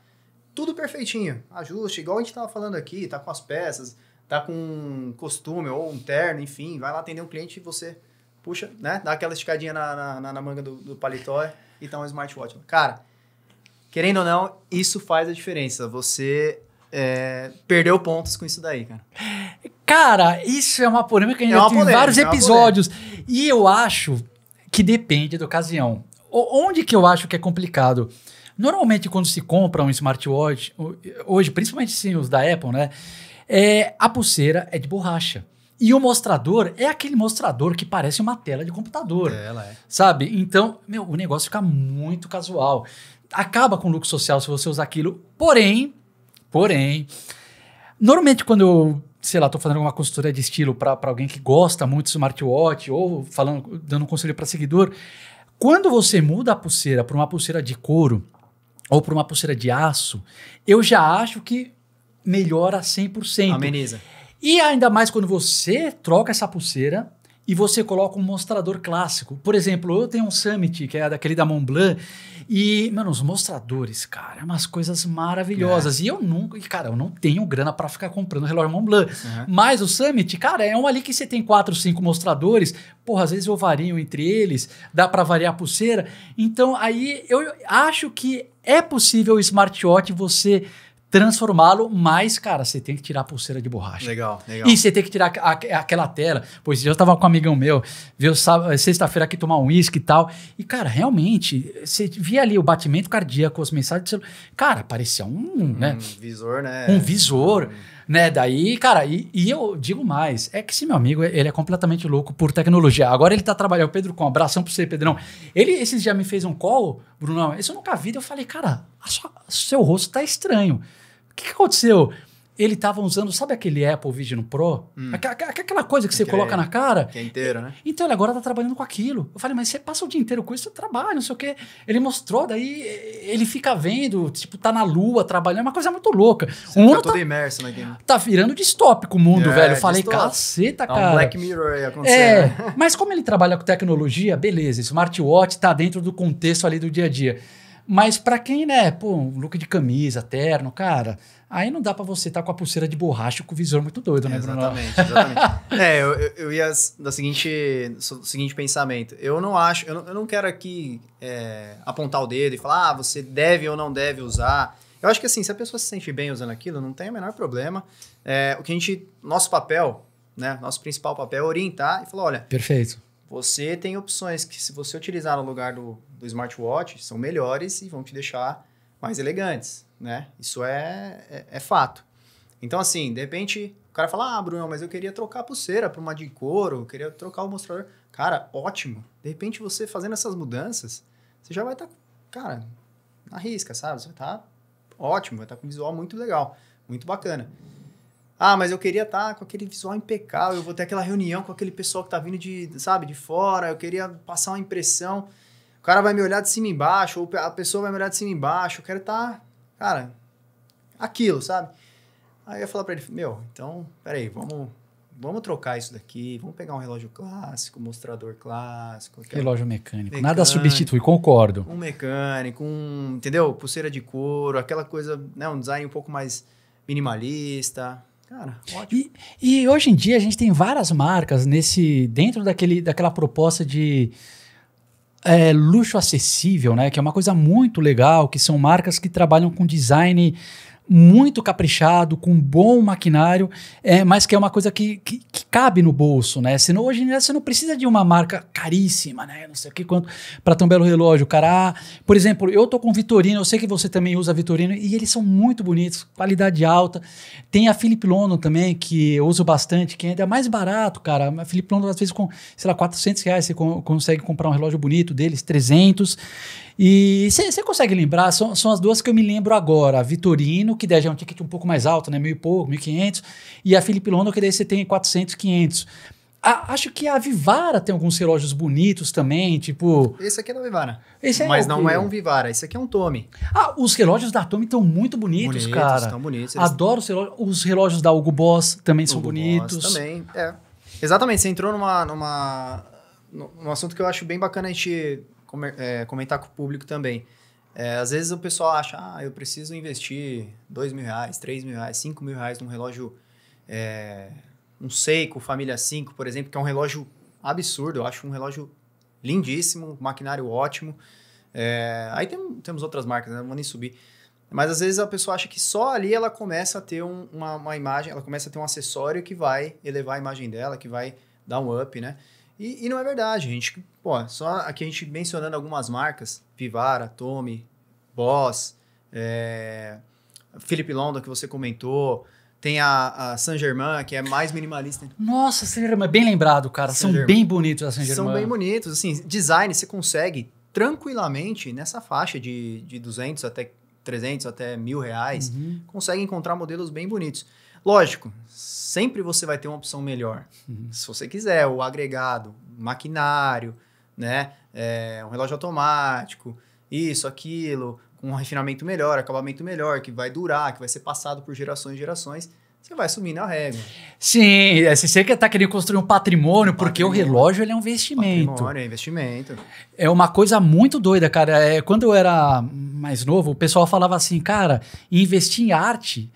tudo perfeitinho, ajuste, igual a gente tava falando aqui, tá com as peças, tá com um costume ou um terno, enfim, vai lá atender um cliente e você puxa, né, dá aquela esticadinha na, na, na manga do, do paletó e tá um smartwatch. Cara, querendo ou não, isso faz a diferença. Você é, perdeu pontos com isso daí, cara. Cara, isso é uma polêmica que a gente é já tem polêmica, vários é episódios. e eu acho que depende da ocasião. onde que eu acho que é complicado? Normalmente, quando se compra um smartwatch, hoje, principalmente sim, os da Apple, né? É, a pulseira é de borracha. E o mostrador é aquele mostrador que parece uma tela de computador. É, ela é. Sabe? Então, meu, o negócio fica muito casual. Acaba com o lucro social se você usar aquilo. Porém, porém, normalmente quando eu sei lá, estou fazendo alguma consultoria de estilo para alguém que gosta muito de smartwatch ou falando, dando um conselho para seguidor. Quando você muda a pulseira para uma pulseira de couro ou para uma pulseira de aço, eu já acho que melhora 100%. Ameniza. E ainda mais quando você troca essa pulseira e você coloca um mostrador clássico. Por exemplo, eu tenho um Summit, que é daquele da montblanc e, mano, os mostradores, cara, é umas coisas maravilhosas. É. E eu nunca, cara, eu não tenho grana para ficar comprando relógio montblanc Uhum. Mas o Summit, cara, é um ali que você tem quatro, cinco mostradores, porra, às vezes eu vario entre eles, dá para variar a pulseira. Então, aí eu acho que é possível o smartwatch você transformá-lo, mas, cara, você tem que tirar a pulseira de borracha. Legal, legal. E você tem que tirar a, a, aquela tela. Pois eu estava com um amigão meu, viu sexta-feira aqui tomar um uísque e tal. E, cara, realmente, você via ali o batimento cardíaco, as mensagens do celular. Cara, parecia um, um né? visor, né? Um visor. Hum. Né, daí, cara, e, e, eu digo mais, é que esse meu amigo, ele é completamente louco por tecnologia. Agora ele tá trabalhando, Pedro, com um abração pra você, Pedrão. Ele, esses dias me fez um call, Brunão, isso eu nunca vi, eu falei, cara, sua, seu rosto tá estranho que, que aconteceu? Ele estava usando, sabe aquele Apple Vision Pro? Hum. Aquela, aquela, coisa que você que é coloca é, na cara. Que é inteiro, né? Então ele agora está trabalhando com aquilo. Eu falei, mas você passa o dia inteiro com isso, você trabalha, não sei o quê. Ele mostrou, daí eh, ele fica vendo, tipo, tá na lua trabalhando, é uma coisa muito louca. Você o mundo tá, imerso na game. Tá virando distópico o mundo, é, velho. Eu falei, caceta, cara. É um Black Mirror aí acontecendo. É, né? mas como ele trabalha com tecnologia, beleza, smartwatch está dentro do contexto ali do dia a dia. Mas para quem, né, pô, look de camisa, terno, cara, aí não dá para você estar tá com a pulseira de borracha com o visor muito doido, né, Bruno? Exatamente, exatamente. <laughs> é, eu, eu ia da seguinte, do seguinte pensamento. Eu não acho, eu não, eu não quero aqui é, apontar o dedo e falar, ah, você deve ou não deve usar. Eu acho que assim, se a pessoa se sente bem usando aquilo, não tem o menor problema. É, o que a gente, nosso papel, né, nosso principal papel é orientar e falar, olha, perfeito. Você tem opções que se você utilizar no lugar do do smartwatch são melhores e vão te deixar mais elegantes, né? Isso é, é, é fato. Então, assim, de repente, o cara fala, ah, Bruno, mas eu queria trocar a pulseira para uma de couro, eu queria trocar o mostrador. Cara, ótimo. De repente, você fazendo essas mudanças, você já vai estar, tá, cara, na risca, sabe? Você vai estar tá ótimo, vai estar tá com um visual muito legal, muito bacana. Ah, mas eu queria estar tá com aquele visual impecável, eu vou ter aquela reunião com aquele pessoal que está vindo de, sabe, de fora, eu queria passar uma impressão cara vai me olhar de cima e embaixo, ou a pessoa vai me olhar de cima e embaixo. Eu quero estar, tá, cara, aquilo, sabe? Aí eu ia falar pra ele, meu, então, peraí, vamos, vamos trocar isso daqui, vamos pegar um relógio clássico, mostrador clássico. Relógio mecânico, mecânico nada substitui, concordo. Um mecânico, um, entendeu? Pulseira de couro, aquela coisa, né? Um design um pouco mais minimalista. Cara, ótimo. E, e hoje em dia a gente tem várias marcas nesse dentro daquele, daquela proposta de é, luxo acessível, né? Que é uma coisa muito legal, que são marcas que trabalham com design muito caprichado, com bom maquinário, é, mas que é uma coisa que, que, que cabe no bolso, né? Senão, hoje em dia você não precisa de uma marca caríssima, né? Não sei o que quanto para tão belo relógio, cara. Ah, por exemplo, eu tô com Vitorino, eu sei que você também usa Vitorino e eles são muito bonitos, qualidade alta. Tem a Philip Lono também que eu uso bastante, que ainda é mais barato, cara. A Philip às vezes com, sei lá, 400 reais você consegue comprar um relógio bonito deles, 300. E você consegue lembrar? São, são as duas que eu me lembro agora. A Vitorino, que daí já é um ticket um pouco mais alto, né? Mil e pouco, mil e quinhentos. E a Felipe Londo, que daí você tem 400, 500. acho que a Vivara tem alguns relógios bonitos também, tipo. Esse aqui é da Vivara. Esse é Mas o... não é um Vivara, esse aqui é um Tommy. Ah, os relógios da Tommy estão muito bonitos, bonitos cara. Estão bonitos. Adoro os relógios. Os relógios da Hugo Boss também Hugo são bonitos. Boss também, é. Exatamente, você entrou numa, numa, num assunto que eu acho bem bacana a gente é, comentar com o público também. É, às vezes o pessoal acha, ah, eu preciso investir dois mil reais, três mil reais, cinco mil reais num relógio, é, um Seiko Família 5, por exemplo, que é um relógio absurdo. Eu acho um relógio lindíssimo, maquinário ótimo. É, aí tem, temos outras marcas, né? não vou nem subir. Mas às vezes a pessoa acha que só ali ela começa a ter um, uma, uma imagem, ela começa a ter um acessório que vai elevar a imagem dela, que vai dar um up, né? E, e, não é verdade, a gente, pô, só aqui a gente mencionando algumas marcas, Vivara, Tommy, Boss, é, Felipe Londa, que você comentou, tem a, a Saint Germain, que é mais minimalista. Nossa, Saint Germain, é bem lembrado, cara. São bem bonitos as Saint Germain. São bem bonitos. Assim, design você consegue tranquilamente nessa faixa de, de 200 até 300 até mil reais. Uhum. Consegue encontrar modelos bem bonitos. Lógico, sempre você vai ter uma opção melhor. Uhum. Se você quiser, o agregado, maquinário, né? É, um relógio automático, isso, aquilo, com um refinamento melhor, acabamento melhor, que vai durar, que vai ser passado por gerações e gerações. Você vai sumindo a regra. Sim, é, você que está querendo construir um patrimônio, um porque patrimônio. o relógio ele é um investimento. Patrimônio, é investimento. É uma coisa muito doida, cara. É, quando eu era mais novo, o pessoal falava assim, cara, investir em arte,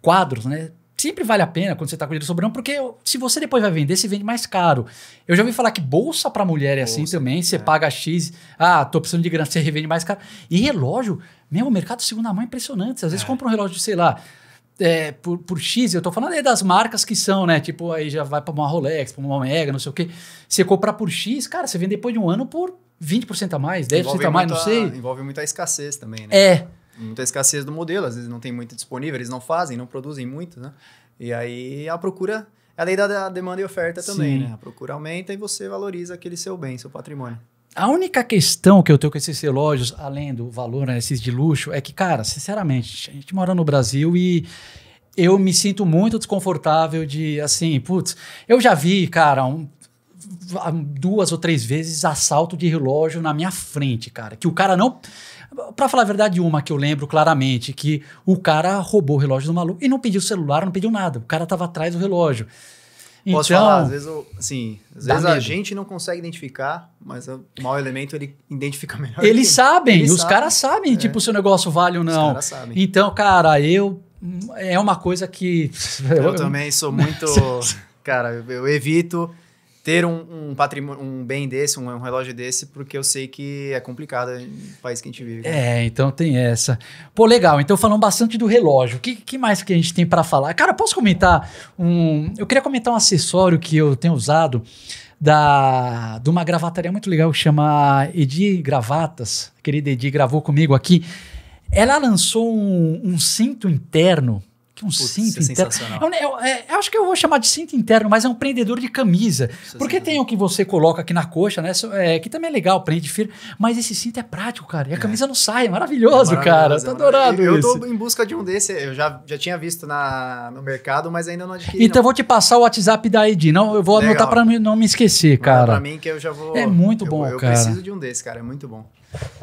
quadros, né? sempre vale a pena quando você está com dinheiro sobrando, porque se você depois vai vender, se vende mais caro. Eu já ouvi falar que bolsa para mulher é assim bolsa, assim também, você é. paga X, ah, tô precisando de grana, você revende mais caro. E relógio, meu, o mercado de segunda mão é impressionante. Às vezes é. compra um relógio de, sei lá, é, por, por X, eu tô falando aí das marcas que são, né? Tipo, aí já vai para uma Rolex, para uma Omega, não sei o quê. Você comprar por X, cara, você vende depois de um ano por 20% a mais, 10% envolve a mais, muita, não sei. Envolve muita escassez também, né? É. Muita escassez do modelo, às vezes não tem muito disponível, eles não fazem, não produzem muito, né? E aí a procura é a lei da demanda e oferta também, Sim. né? A procura aumenta e você valoriza aquele seu bem, seu patrimônio. A única questão que eu tenho com esses relógios, além do valor, né, esses de luxo, é que, cara, sinceramente, a gente mora no Brasil e eu me sinto muito desconfortável de, assim, putz, eu já vi, cara, um, duas ou três vezes assalto de relógio na minha frente, cara, que o cara não para falar a verdade, uma que eu lembro claramente, que o cara roubou o relógio do maluco e não pediu celular, não pediu nada. O cara tava atrás do relógio. Posso então, falar, às vezes, eu, assim, às vezes a gente não consegue identificar, mas o mau elemento ele identifica melhor. Eles sabem, os caras sabem, é. tipo, se o negócio vale ou não. Os caras sabem. Então, cara, eu. É uma coisa que. Eu, eu também sou muito. <laughs> cara, eu evito ter um, um patrimônio, um bem desse, um, um, relógio desse, porque eu sei que é complicado no país que a gente vive. Né? É, então tem essa. Pô, legal. Então falamos bastante do relógio. O que, que mais que a gente tem para falar? Cara, posso comentar um? Eu queria comentar um acessório que eu tenho usado da de uma gravataria muito legal que chama Edi Gravatas. querida Edi gravou comigo aqui. Ela lançou um, um cinto interno é um Putz, cinto é interno. Eu, eu, eu, acho que eu vou chamar de cinto interno, mas é um prendedor de camisa. Isso é porque é tem o que você coloca aqui na coxa, né? É, que também é legal, prende firme. Mas esse cinto é prático, cara. E a é. camisa não sai. Maravilhoso, cara. Tá adorado isso. Eu tô em busca de um desse. Eu já, já tinha visto na, no mercado, mas ainda não adquiri. Então não. vou te passar o WhatsApp da Edi. Não, eu vou legal. anotar pra não me esquecer, cara. para mim que eu já vou. É muito bom, cara. Eu preciso de um desse, cara. É muito bom.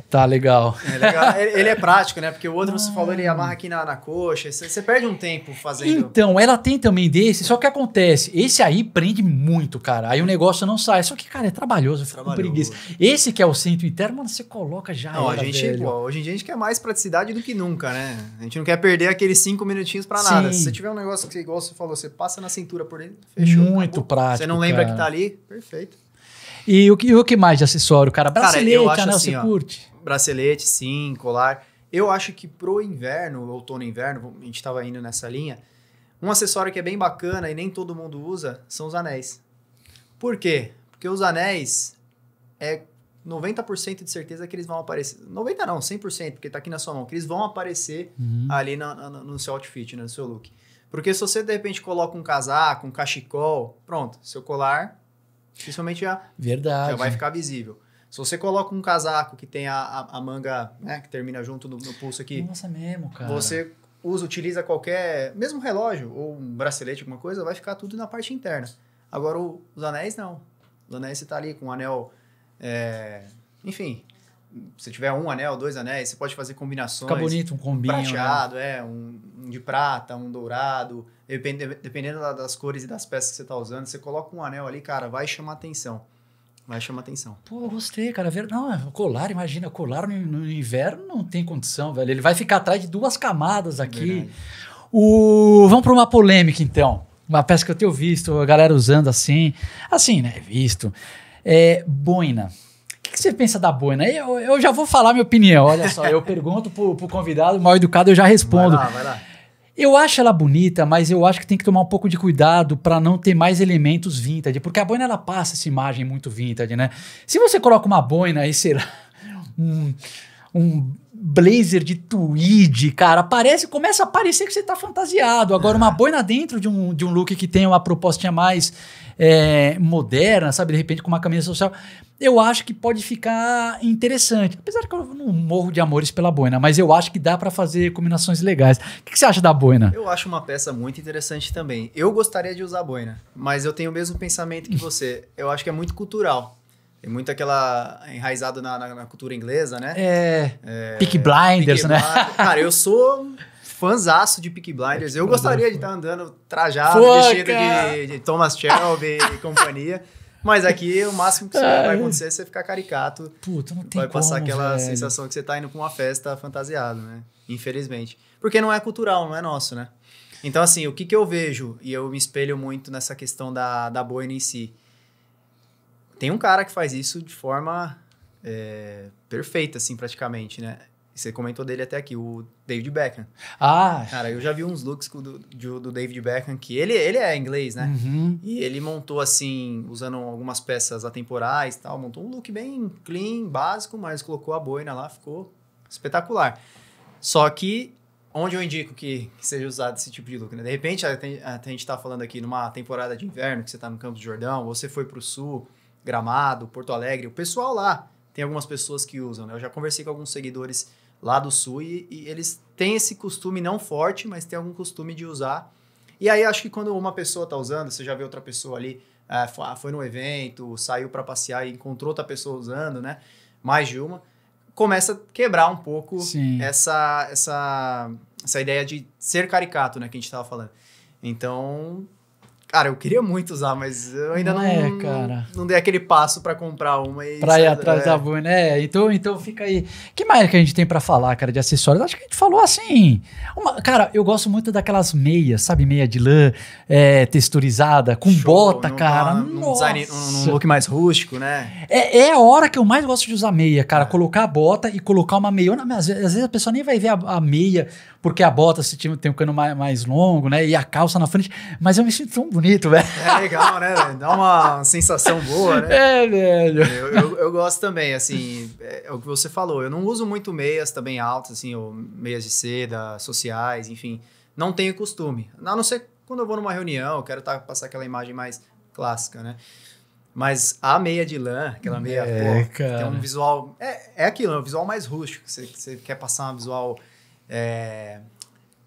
Tá, legal. É legal. <laughs> Ele é prático, né? Porque o outro, você falou, ele amarra aqui na, na coxa. Você, perde um tempo fazendo. Então, ela tem também desse, só que acontece. Esse aí prende muito, cara. Aí o negócio não sai. Só que, cara, é trabalhoso, eu com preguiça. Esse que é o centro interno, mano, você coloca já. Não, era, a gente, é velho. Pô, hoje em dia a gente quer mais praticidade do que nunca, né? A gente não quer perder aqueles cinco minutinhos para nada. Se você tiver um negócio que, igual você falou, você passa na cintura por ele, fechou. Muito acabou. prático. Você não lembra cara. que tá ali? Perfeito. E o, que o que mais de acessório, cara? Bracelete, cara, Assim, você ó, curte? Bracelete, sim, colar. Eu acho que pro inverno, outono e inverno, a gente tava indo nessa linha, um acessório que é bem bacana e nem todo mundo usa são os anéis. Por quê? Porque os anéis é 90% de certeza que eles vão aparecer. 90 não, 100%, porque tá aqui na sua mão, que eles vão aparecer uhum. ali no, no, no seu outfit, né, no seu look. Porque se você de repente coloca um casaco, um cachecol, pronto, seu colar Principalmente já, Verdade. já vai ficar visível. Se você coloca um casaco que tem a, a, a manga, né, que termina junto no, no, pulso aqui. Nossa, é mesmo, cara. Você usa, utiliza qualquer, mesmo relógio ou um bracelete, alguma coisa, vai ficar tudo na parte interna. Agora, o, os anéis, não. Os anéis, você tá ali com um anel, é, enfim, você tiver um anel, dois anéis, você pode fazer combinações. Fica bonito, um combinho. Né? Prateado, né? é, um, um, de prata, um dourado. Dependendo das cores e das peças que você está usando, você coloca um anel ali, cara, vai chamar atenção. Vai chamar atenção. Pô, eu gostei, cara. Ver... Não, é, colar, imagina, colar no, no, inverno não tem condição, velho. Ele vai ficar atrás de duas camadas aqui. O... Vamos para uma polêmica, então. Uma peça que eu tenho visto, a galera usando assim. Assim, né? Visto. É, boina que, que você pensa da boina? Eu, eu já vou falar minha opinião. Olha só, eu <laughs> pergunto pro, pro convidado, mal educado, eu já respondo. Vai lá, vai lá. Eu acho ela bonita, mas eu acho que tem que tomar um pouco de cuidado para não ter mais elementos vintage, porque a boina ela passa essa imagem muito vintage, né? Se você coloca uma boina e sei lá, um, um blazer de tweed, cara, parece, começa a parecer que você tá fantasiado. Agora, uma boina dentro de um, de um look que tem uma propostinha mais é, moderna, sabe? De repente com uma camisa social. Eu acho que pode ficar interessante. Apesar que eu não morro de amores pela boina, mas eu acho que dá para fazer combinações legais. O que, que, você acha da boina? Eu acho uma peça muito interessante também. Eu gostaria de usar boina, mas eu tenho o mesmo pensamento que você. Eu acho que é muito cultural. Tem muito aquela enraizado na, na, na cultura inglesa, né? É. é Blinders, né? Cara, eu sou fãzaço de Peak é, Blinders. Eu gostaria de estar tá andando trajado, vestido de, de, Thomas Shelby e companhia. Mas aqui o máximo que vai acontecer é você ficar caricato. Puta, não tem Vai passar como, aquela velho. sensação que você está indo para uma festa fantasiado, né? Infelizmente. Porque não é cultural, não é nosso, né? Então, assim, o que, que eu vejo, e eu me espelho muito nessa questão da, da boina em si. Tem um cara que faz isso de forma é, perfeita, assim, praticamente, né? você comentou dele até aqui, o David Beckham. Ah! Cara, eu já vi uns looks do, do, do David Beckham, que ele, ele é inglês, né? Uhum. E ele montou, assim, usando algumas peças atemporais e tal, montou um look bem clean, básico, mas colocou a boina lá, ficou espetacular. Só que, onde eu indico que, que seja usado esse tipo de look, né? De repente, a, a, a gente tá falando aqui numa temporada de inverno, que você tá no Campo do Jordão, você foi pro Sul, Gramado, Porto Alegre, o pessoal lá, tem algumas pessoas que usam, né? Eu já conversei com alguns seguidores lá do sul e, e eles têm esse costume não forte, mas tem algum costume de usar. E aí acho que quando uma pessoa está usando, você já vê outra pessoa ali, é, foi num evento, saiu para passear e encontrou outra pessoa usando, né? Mais de uma, começa a quebrar um pouco essa essa essa ideia de ser caricato, né, que a gente estava falando. Então, Cara, eu queria muito usar, mas eu ainda não, não é, cara. não dei aquele passo para comprar uma e para ir atrás é. da boa, né? Então, então fica aí. Que mais que a gente tem para falar, cara, de acessórios? Acho que a gente falou assim. Uma, cara, eu gosto muito daquelas meias, sabe, meia de lã é, texturizada com Show, bota, numa, cara. Num, design, num, look mais rústico, né? É, é a hora que eu mais gosto de usar meia, cara. Ah. Colocar a bota e colocar uma meia Às vezes, às vezes a pessoa nem vai ver a, a meia, porque a bota se tem um cano mais, mais, longo, né? E a calça na frente. Mas eu me sinto tão bonito, velho. É legal, né? Dá uma <laughs> sensação boa, né? É, velho. É, eu, eu, eu, gosto também, assim, é, é o que você falou. Eu não uso muito meias também altas, assim, ou meias de seda, sociais, enfim. Não tenho costume. A não ser quando eu vou numa reunião, eu quero tá, passar aquela imagem mais clássica, né? Mas a meia de lã, aquela meia, é, pô, tem um visual. É, é aquilo, é um visual mais rústico. você quer passar um visual é,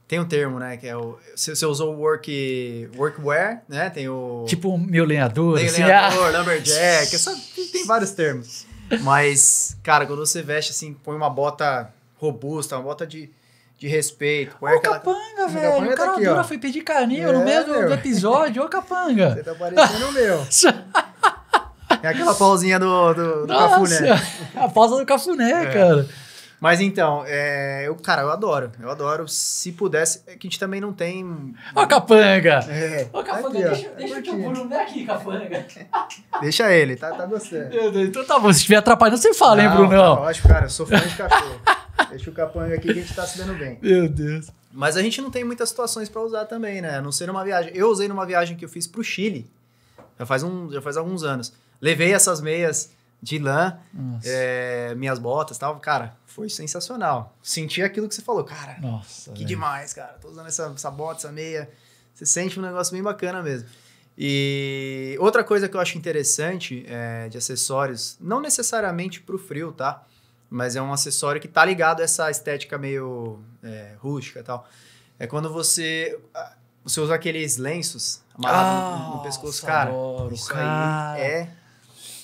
tem um termo, né? Que é o. Você usou o work, workwear, né? Tem o. Tipo meu lenhador. Tem assim, lenhador, ah. lumberjack. só tem vários termos. Mas, cara, quando você veste assim, põe uma bota robusta, uma bota de, de respeito. ô, aquela... capanga, velho. Tá o cara tá aqui, dura ó. foi pedir carinho é, no meio do, do, episódio. Ô, capanga. Você tá parecendo o meu. <laughs> É aquela pausinha do, do, do Nossa, cafuné. A pausa do cafuné, é. cara. Mas então, é, eu, cara, eu adoro. Eu adoro. Se pudesse, é que a gente também não tem. Ó, capanga! É. Ô, capanga, aqui, deixa, ó, deixa o teu volume é aqui, capanga. Deixa ele, tá, tá gostando. Então tá bom, se estiver atrapalhando, você fala, não, hein, Bruno? Tá acho cara, eu sou fã de cachorro. <laughs> deixa o capanga aqui que a gente tá se dando bem. Meu Deus. Mas a gente não tem muitas situações para usar também, né? A não ser numa viagem. Eu usei numa viagem que eu fiz pro Chile. Já faz, um, já faz alguns anos. Levei essas meias de lã, é, minhas botas e tal. Cara, foi sensacional. Senti aquilo que você falou, cara. Nossa. Que demais, cara. Tô usando essa, essa bota, essa meia. Você sente um negócio bem bacana mesmo. E outra coisa que eu acho interessante é, de acessórios, não necessariamente pro frio, tá? Mas é um acessório que tá ligado a essa estética meio é, rústica e tal. É quando você. Ah, você usa aqueles lenços amarrados ah, no, no pescoço, cara. Adoro, isso cara. aí é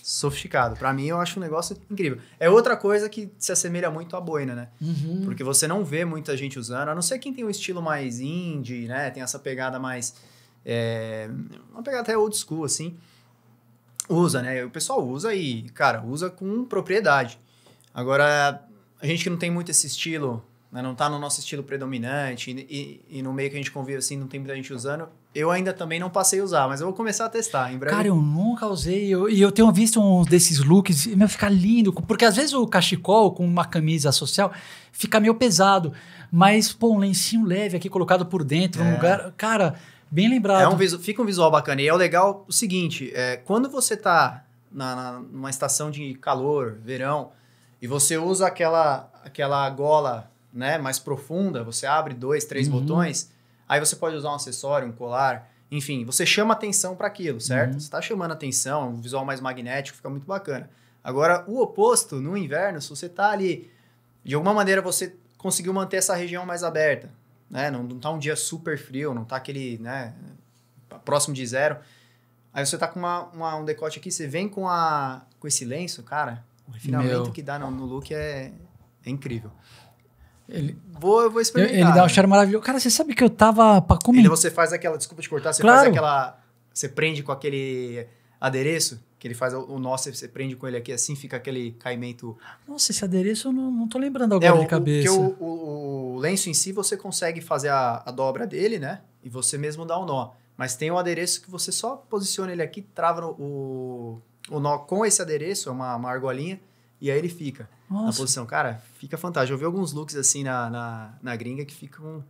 sofisticado. Para mim, eu acho um negócio incrível. É outra coisa que se assemelha muito à boina, né? Uhum. Porque você não vê muita gente usando, a não ser quem tem um estilo mais indie, né? Tem essa pegada mais. É, uma pegada até old school, assim. Usa, né? O pessoal usa e, cara, usa com propriedade. Agora, a gente que não tem muito esse estilo, né? não tá no nosso estilo predominante e, e, e no meio que a gente convive assim, não tem muita gente usando, eu ainda também não passei a usar, mas eu vou começar a testar em breve. Cara, eu nunca usei. Eu, e eu tenho visto um desses looks e meu, fica lindo. Porque às vezes o cachecol com uma camisa social fica meio pesado. Mas, pô, um lencinho leve aqui colocado por dentro, é. um lugar. Cara, bem lembrado. É um visual, fica um visual bacana. E é o legal o seguinte: é, quando você tá na, na, numa estação de calor, verão, e você usa aquela, aquela gola né, mais profunda, você abre dois, três uhum. botões Aí você pode usar um acessório, um colar, enfim, você chama atenção para aquilo, certo? Uhum. Você está chamando atenção, um visual mais magnético, fica muito bacana. Agora, o oposto, no inverno, se você está ali, de alguma maneira você conseguiu manter essa região mais aberta, né? Não, não tá um dia super frio, não tá aquele, né, próximo de zero. Aí você tá com uma, uma um decote aqui, você vem com, a, com esse lenço, cara, o refinamento Meu. que dá no, no look é, é incrível. Ele... Vou, eu vou experimentar. Ele dá um né? cheiro maravilhoso. Cara, você sabe que eu tava pra comer. Ele, você faz aquela, desculpa te cortar, você claro. faz aquela. Você prende com aquele adereço que ele faz o, o nosso, você prende com ele aqui assim, fica aquele caimento. Nossa, esse adereço eu não, não tô lembrando agora é, o, de cabeça. Porque o, o, o, lenço em si você consegue fazer a, a dobra dele, né? E você mesmo dá o um nó. Mas tem um adereço que você só posiciona ele aqui, trava o, o nó com esse adereço, é uma, uma argolinha e aí ele fica Nossa. na posição. Cara, fica fantástico. Eu vi alguns looks assim na, na, na gringa que ficam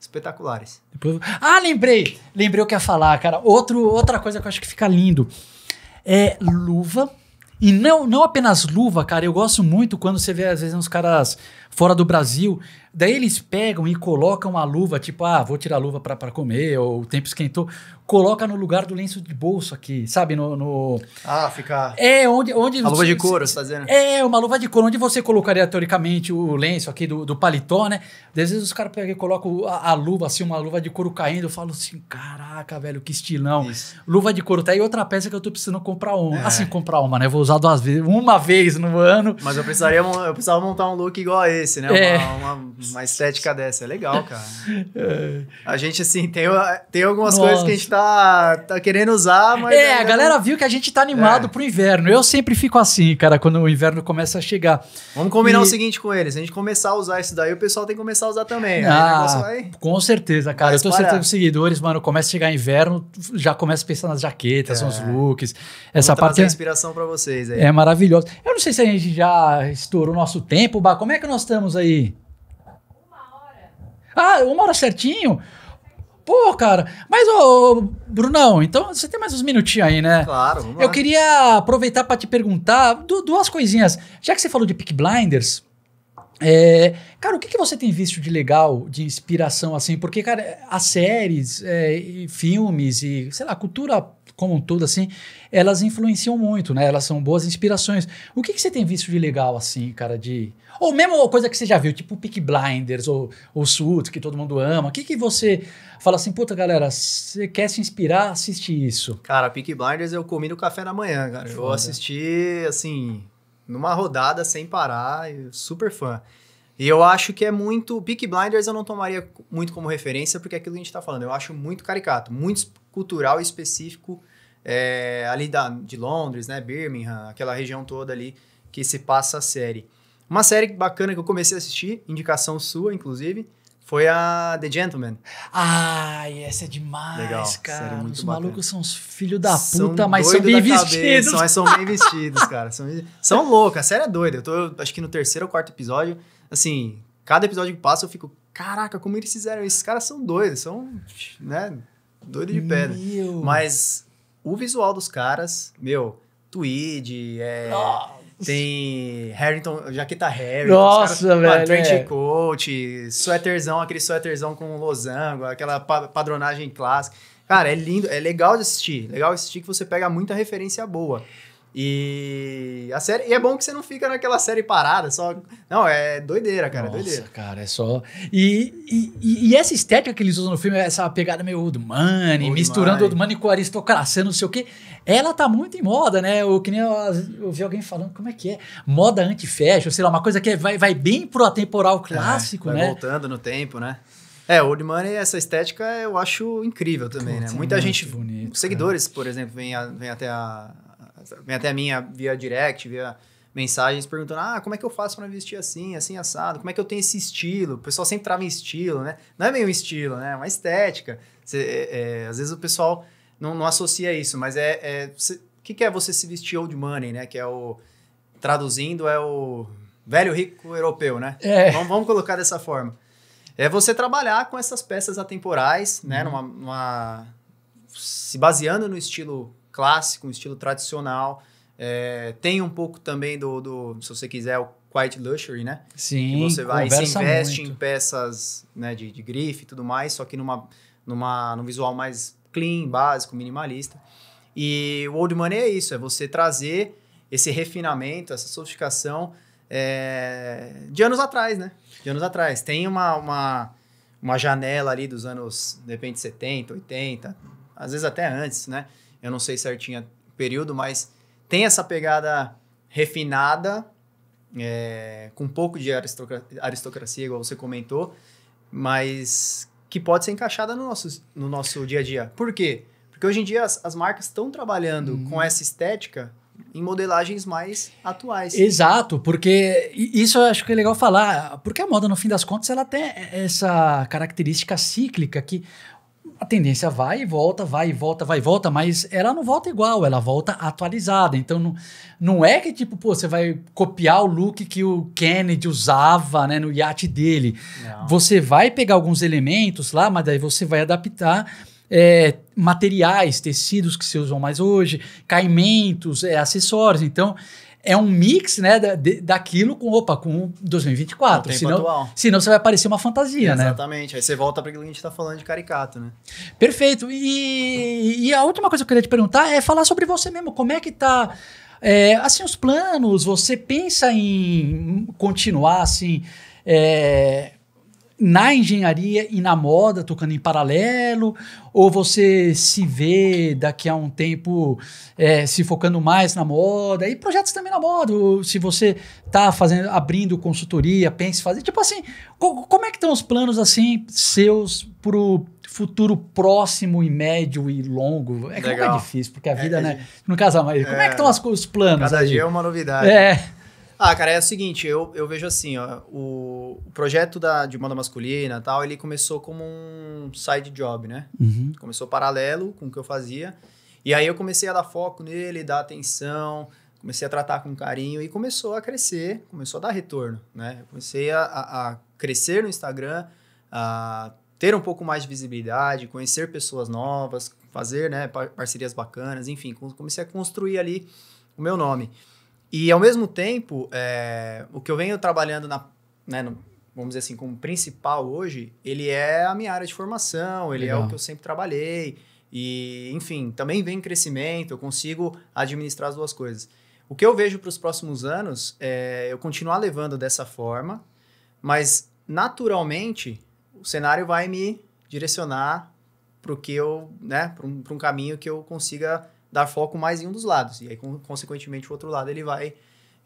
espetaculares. Depois... Ah, lembrei! Lembrei o que ia falar, cara. Outro, outra coisa que eu acho que fica lindo é luva. E não, não apenas luva, cara. Eu gosto muito quando você vê, às vezes, uns caras fora do Brasil. Daí eles pegam e colocam a luva, tipo, ah, vou tirar a luva para comer, ou o tempo esquentou. Coloca no lugar do lenço de bolso aqui, sabe? No. no... Ah, fica. É, onde. onde a luva de couro, você tá dizendo? É, uma luva de couro, onde você colocaria teoricamente o lenço aqui do, do paletó, né? Às vezes os caras pegam e colocam a, a, luva, assim, uma luva de couro caindo. Eu falo assim, caraca, velho, que estilão. Isso. Luva de couro. Tá aí outra peça que eu tô precisando comprar uma. É. Assim, comprar uma, né? Vou usar duas vezes, uma vez no ano. Mas eu precisaria eu precisava montar um look igual a esse desse, né? É. Uma, uma, uma, estética dessa. É legal, cara. É. A gente, assim, tem, tem algumas Nossa. coisas que a gente tá, tá querendo usar, mas. É, é a né? galera não... viu que a gente tá animado é. pro inverno. Eu sempre fico assim, cara, quando o inverno começa a chegar. Vamos combinar e... o seguinte com eles: a gente começar a usar isso daí, o pessoal tem que começar a usar também. Ah, vai... Com certeza, cara. Vai eu tô certeza os seguidores, mano, começa a chegar inverno, já começa a pensar nas jaquetas, é. nos looks. Essa parte. É inspiração para vocês aí. É maravilhoso Eu não sei se a gente já estourou nosso tempo, Bah. Como é que nós estamos aí? Uma hora. Ah, uma hora certinho? Pô, cara, mas ô, Brunão, então você tem mais uns minutinhos aí, né? Claro. Vamos Eu lá. queria aproveitar para te perguntar duas coisinhas. Já que você falou de Peak Blinders, é, cara, o que, que você tem visto de legal, de inspiração, assim? Porque, cara, as séries, é, e filmes e, sei lá, cultura como um todo, assim, elas influenciam muito, né? Elas são boas inspirações. O que, que você tem visto de legal, assim, cara, de... Ou mesmo coisa que você já viu, tipo Peak Blinders ou, ou Suits, que todo mundo ama. O que, que você fala assim, puta, galera, você quer se inspirar, assiste isso. Cara, Peak Blinders eu comi no café da manhã, cara. Eu Eu assisti, assim, numa rodada sem parar, super fã. E eu acho que é muito. Peak Blinders eu não tomaria muito como referência, porque é aquilo que a gente tá falando. Eu acho muito caricato, muito cultural específico é, ali da, de Londres, né? Birmingham, aquela região toda ali que se passa a série. Uma série bacana que eu comecei a assistir, indicação sua, inclusive, foi a The Gentleman. Ai, essa é demais, Legal, cara. muito os bacana. malucos são os filhos da puta, são mas são bem vestidos. Cabeça, mas são bem vestidos, cara. São, são loucos, a série é doida. Eu tô, acho que no terceiro ou quarto episódio, assim, cada episódio que passa eu fico, caraca, como eles fizeram Esses caras são doidos, são, né, doido de pedra. Meu. Mas o visual dos caras, meu, tweed, é, tem Harrington, jaqueta Harrington. Nossa, caras, velho. é. coat, suéterzão, aquele suéterzão com losango, aquela padronagem clássica. Cara, é lindo, é legal de assistir. Legal de assistir que você pega muita referência boa. E a série, e é bom que você não fica naquela série parada, só. Não, é doideira, cara, é Nossa, é doideira. cara, é só. E, e, e, essa estética que eles usam no filme, essa pegada meio old money, old misturando money. old money com aristocracia, não sei o quê, ela tá muito em moda, né? Eu que nem eu, eu vi alguém falando, como é que é? Moda anti-fashion, sei lá, uma coisa que é, vai, vai bem pro atemporal é, clássico, é, vai né? voltando no tempo, né? É, Old Money, essa estética eu acho incrível também, Puta, né? Muita gente. Bonito, seguidores, cara. por exemplo, vem, a, vem até a, Vem até a minha via direct, via mensagens perguntando: ah, como é que eu faço para vestir assim, assim, assado? Como é que eu tenho esse estilo? O pessoal sempre trava em estilo, né? Não é meio estilo, né? É uma estética. Cê, é, é, às vezes o pessoal não, não associa isso, mas é. é o que, que é você se vestir old money, né? Que é o. Traduzindo, é o velho rico europeu, né? É. Vamos, vamos colocar dessa forma. É você trabalhar com essas peças atemporais, né? Uhum. Numa, numa, se baseando no estilo clássico, um estilo tradicional. É, tem um pouco também do, do, se você quiser, o Quiet Luxury, né? Sim. Que você vai e se investe muito. em peças né, de, de grife e tudo mais, só que numa, numa, num visual mais clean, básico, minimalista. E o Old Money é isso, é você trazer esse refinamento, essa sofisticação é, de anos atrás, né? De anos atrás. Tem uma, uma, uma janela ali dos anos, de repente, 70, 80, às vezes até antes, né? Eu não sei certinho o período, mas tem essa pegada refinada, é, com um pouco de aristocracia, aristocracia, igual você comentou, mas que pode ser encaixada no nosso, no nosso dia a dia. Por quê? Porque hoje em dia as, as marcas estão trabalhando uhum. com essa estética em modelagens mais atuais. Exato, porque isso eu acho que é legal falar, porque a moda, no fim das contas, ela tem essa característica cíclica que a tendência vai e volta, vai e volta, vai e volta, mas ela não volta igual, ela volta atualizada. Então não, não é que tipo, pô, você vai copiar o look que o Kennedy usava, né, no iate dele. Não. Você vai pegar alguns elementos lá, mas daí você vai adaptar é, materiais, tecidos que se usam mais hoje, caimentos, é, acessórios. Então é um mix né, da, de, daquilo com, opa, com 2024. O senão, atual. senão você vai parecer uma fantasia, Exatamente. né? Exatamente. Aí você volta para o que a gente está falando de caricato, né? Perfeito. E, e, a última coisa que eu queria te perguntar é falar sobre você mesmo. Como é que tá... É, assim, os planos, você pensa em continuar, assim... É, na engenharia e na moda, tocando em paralelo? Ou você se vê daqui a um tempo é, se focando mais na moda? E projetos também na moda. ou Se você está fazendo, abrindo consultoria, pense em fazer. Tipo assim, co como é que estão os planos assim seus para o futuro próximo e médio e longo? É que é difícil, porque a é, vida, é, né? No casal, mas como é que é, estão os planos? Cada aí? dia é uma novidade. É. Ah, cara, é o seguinte, eu, eu vejo assim, ó, o, o projeto da, de moda masculina e tal, ele começou como um side job, né? Uhum. Começou paralelo com o que eu fazia. E aí eu comecei a dar foco nele, dar atenção, comecei a tratar com carinho e começou a crescer, começou a dar retorno, né? Eu comecei a, a, crescer no Instagram, a ter um pouco mais de visibilidade, conhecer pessoas novas, fazer né, parcerias bacanas, enfim, comecei a construir ali o meu nome. E ao mesmo tempo, é, o que eu venho trabalhando na, né, no, vamos dizer assim, como principal hoje, ele é a minha área de formação, ele Legal. é o que eu sempre trabalhei. E, enfim, também vem crescimento, eu consigo administrar as duas coisas. O que eu vejo para os próximos anos é eu continuar levando dessa forma, mas naturalmente o cenário vai me direcionar para o que eu, né, para um, um, caminho que eu consiga dar foco mais em um dos lados. E aí, consequentemente, o outro lado ele vai.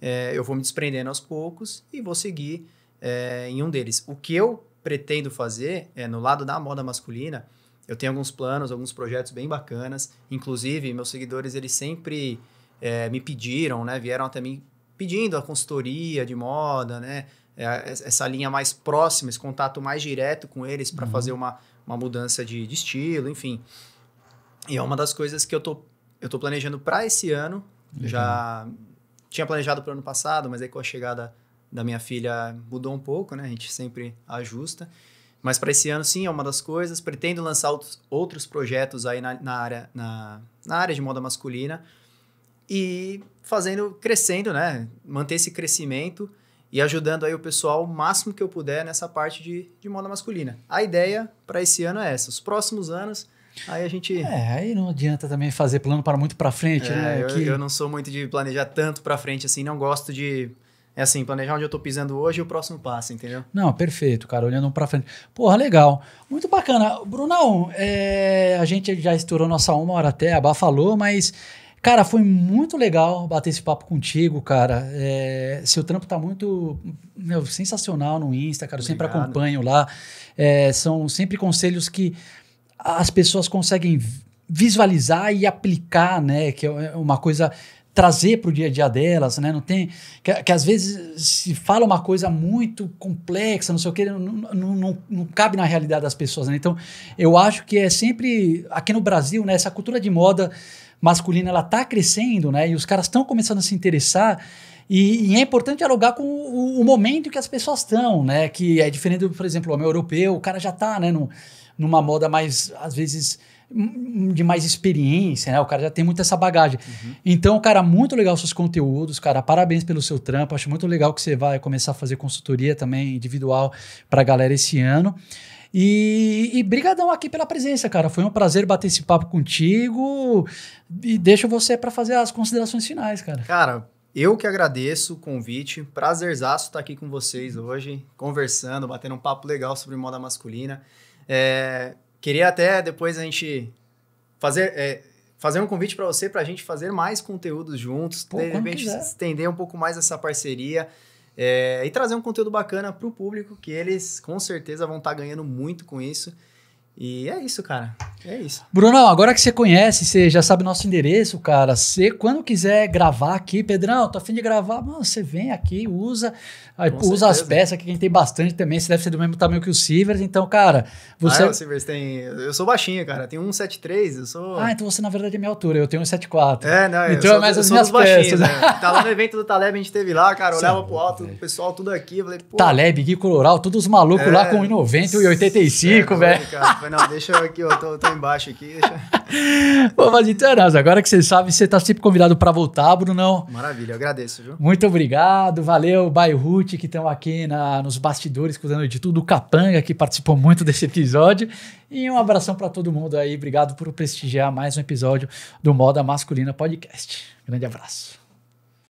É, eu vou me desprendendo aos poucos e vou seguir é, em um deles. O que eu pretendo fazer é no lado da moda masculina. Eu tenho alguns planos, alguns projetos bem bacanas. Inclusive, meus seguidores eles sempre é, me pediram, né? Vieram até mim pedindo a consultoria de moda, né? É, essa linha mais próxima, esse contato mais direto com eles para uhum. fazer uma, uma mudança de, de, estilo, enfim. E é uma das coisas que eu tô eu estou planejando para esse ano. Já tinha planejado para o ano passado, mas aí com a chegada da minha filha mudou um pouco, né? A gente sempre ajusta. Mas para esse ano, sim, é uma das coisas. Pretendo lançar outros projetos aí na, na área, na, na área de moda masculina e fazendo, crescendo, né? Manter esse crescimento e ajudando aí o pessoal o máximo que eu puder nessa parte de, de moda masculina. A ideia para esse ano é essa. Os próximos anos Aí a gente. É, aí não adianta também fazer plano para muito para frente, é, né? Eu, que... eu não sou muito de planejar tanto para frente assim, não gosto de é assim, planejar onde eu tô pisando hoje e o próximo passo, entendeu? Não, perfeito, cara, olhando para frente. Porra, legal. Muito bacana. Brunão, é, a gente já estourou nossa uma hora até, a Bá falou, mas, cara, foi muito legal bater esse papo contigo, cara. É, seu trampo tá muito, meu, sensacional no Insta, cara, eu Obrigado. sempre acompanho lá. É, são sempre conselhos que as pessoas conseguem visualizar e aplicar, né? Que é uma coisa trazer para o dia a dia delas, né? Não tem que, que, às vezes se fala uma coisa muito complexa, não sei o que, não, não, não, não cabe na realidade das pessoas. Né? Então, eu acho que é sempre aqui no Brasil, né? Essa cultura de moda masculina ela está crescendo, né? E os caras estão começando a se interessar. E, e, é importante dialogar com o, o momento que as pessoas estão, né? Que é diferente, por exemplo, o meu europeu, o cara já está, né? No, numa moda mais, às vezes, de mais experiência, né? O cara já tem muito essa bagagem. Uhum. Então, cara, muito legal seus conteúdos, cara. Parabéns pelo seu trampo. Acho muito legal que você vai começar a fazer consultoria também individual para a galera esse ano. E, e brigadão aqui pela presença, cara. Foi um prazer bater esse papo contigo. E deixo você para fazer as considerações finais, cara. Cara, eu que agradeço o convite. Prazerzaço estar aqui com vocês hoje, conversando, batendo um papo legal sobre moda masculina. É, queria até depois a gente fazer, é, fazer um convite para você, para a gente fazer mais conteúdos juntos, Pô, de repente quiser. estender um pouco mais essa parceria. É, e trazer um conteúdo bacana para o público, que eles com certeza vão estar tá ganhando muito com isso. E é isso, cara. É isso. Brunão, agora que você conhece, você já sabe nosso endereço, cara. Você, quando quiser gravar aqui, Pedrão, tô afim de gravar, mano, você vem aqui, usa, aí, usa certeza. as peças aqui, que a gente tem bastante também. Você deve ser do mesmo tamanho que o Sivers, então, cara. Você... Ah, é, o Sivers tem. Eu sou baixinho, cara. Tenho 1,73, eu sou. Ah, então você, na verdade, é minha altura. Eu tenho 1,74. É, não, então sou, é mais as minhas peças. Né? <laughs> tá lá no evento do Taleb, a gente teve lá, cara. Olhava pro alto, o pessoal tudo aqui. Eu falei, Taleb, Gui Coloral, todos os malucos é, lá com 1,90 e 85, é, velho não, deixa eu aqui, eu tô, tô embaixo aqui. Deixa... Bom, <laughs> mas então, nós. agora que você sabe, você tá sempre convidado para voltar, Brunão. Maravilha, eu agradeço, viu? Muito obrigado, valeu, Bairrute, que estão aqui na, nos bastidores, cuidando de tudo, o Capanga, que participou muito <laughs> desse episódio. E um abração para todo mundo aí, obrigado por prestigiar mais um episódio do Moda Masculina Podcast. Grande abraço.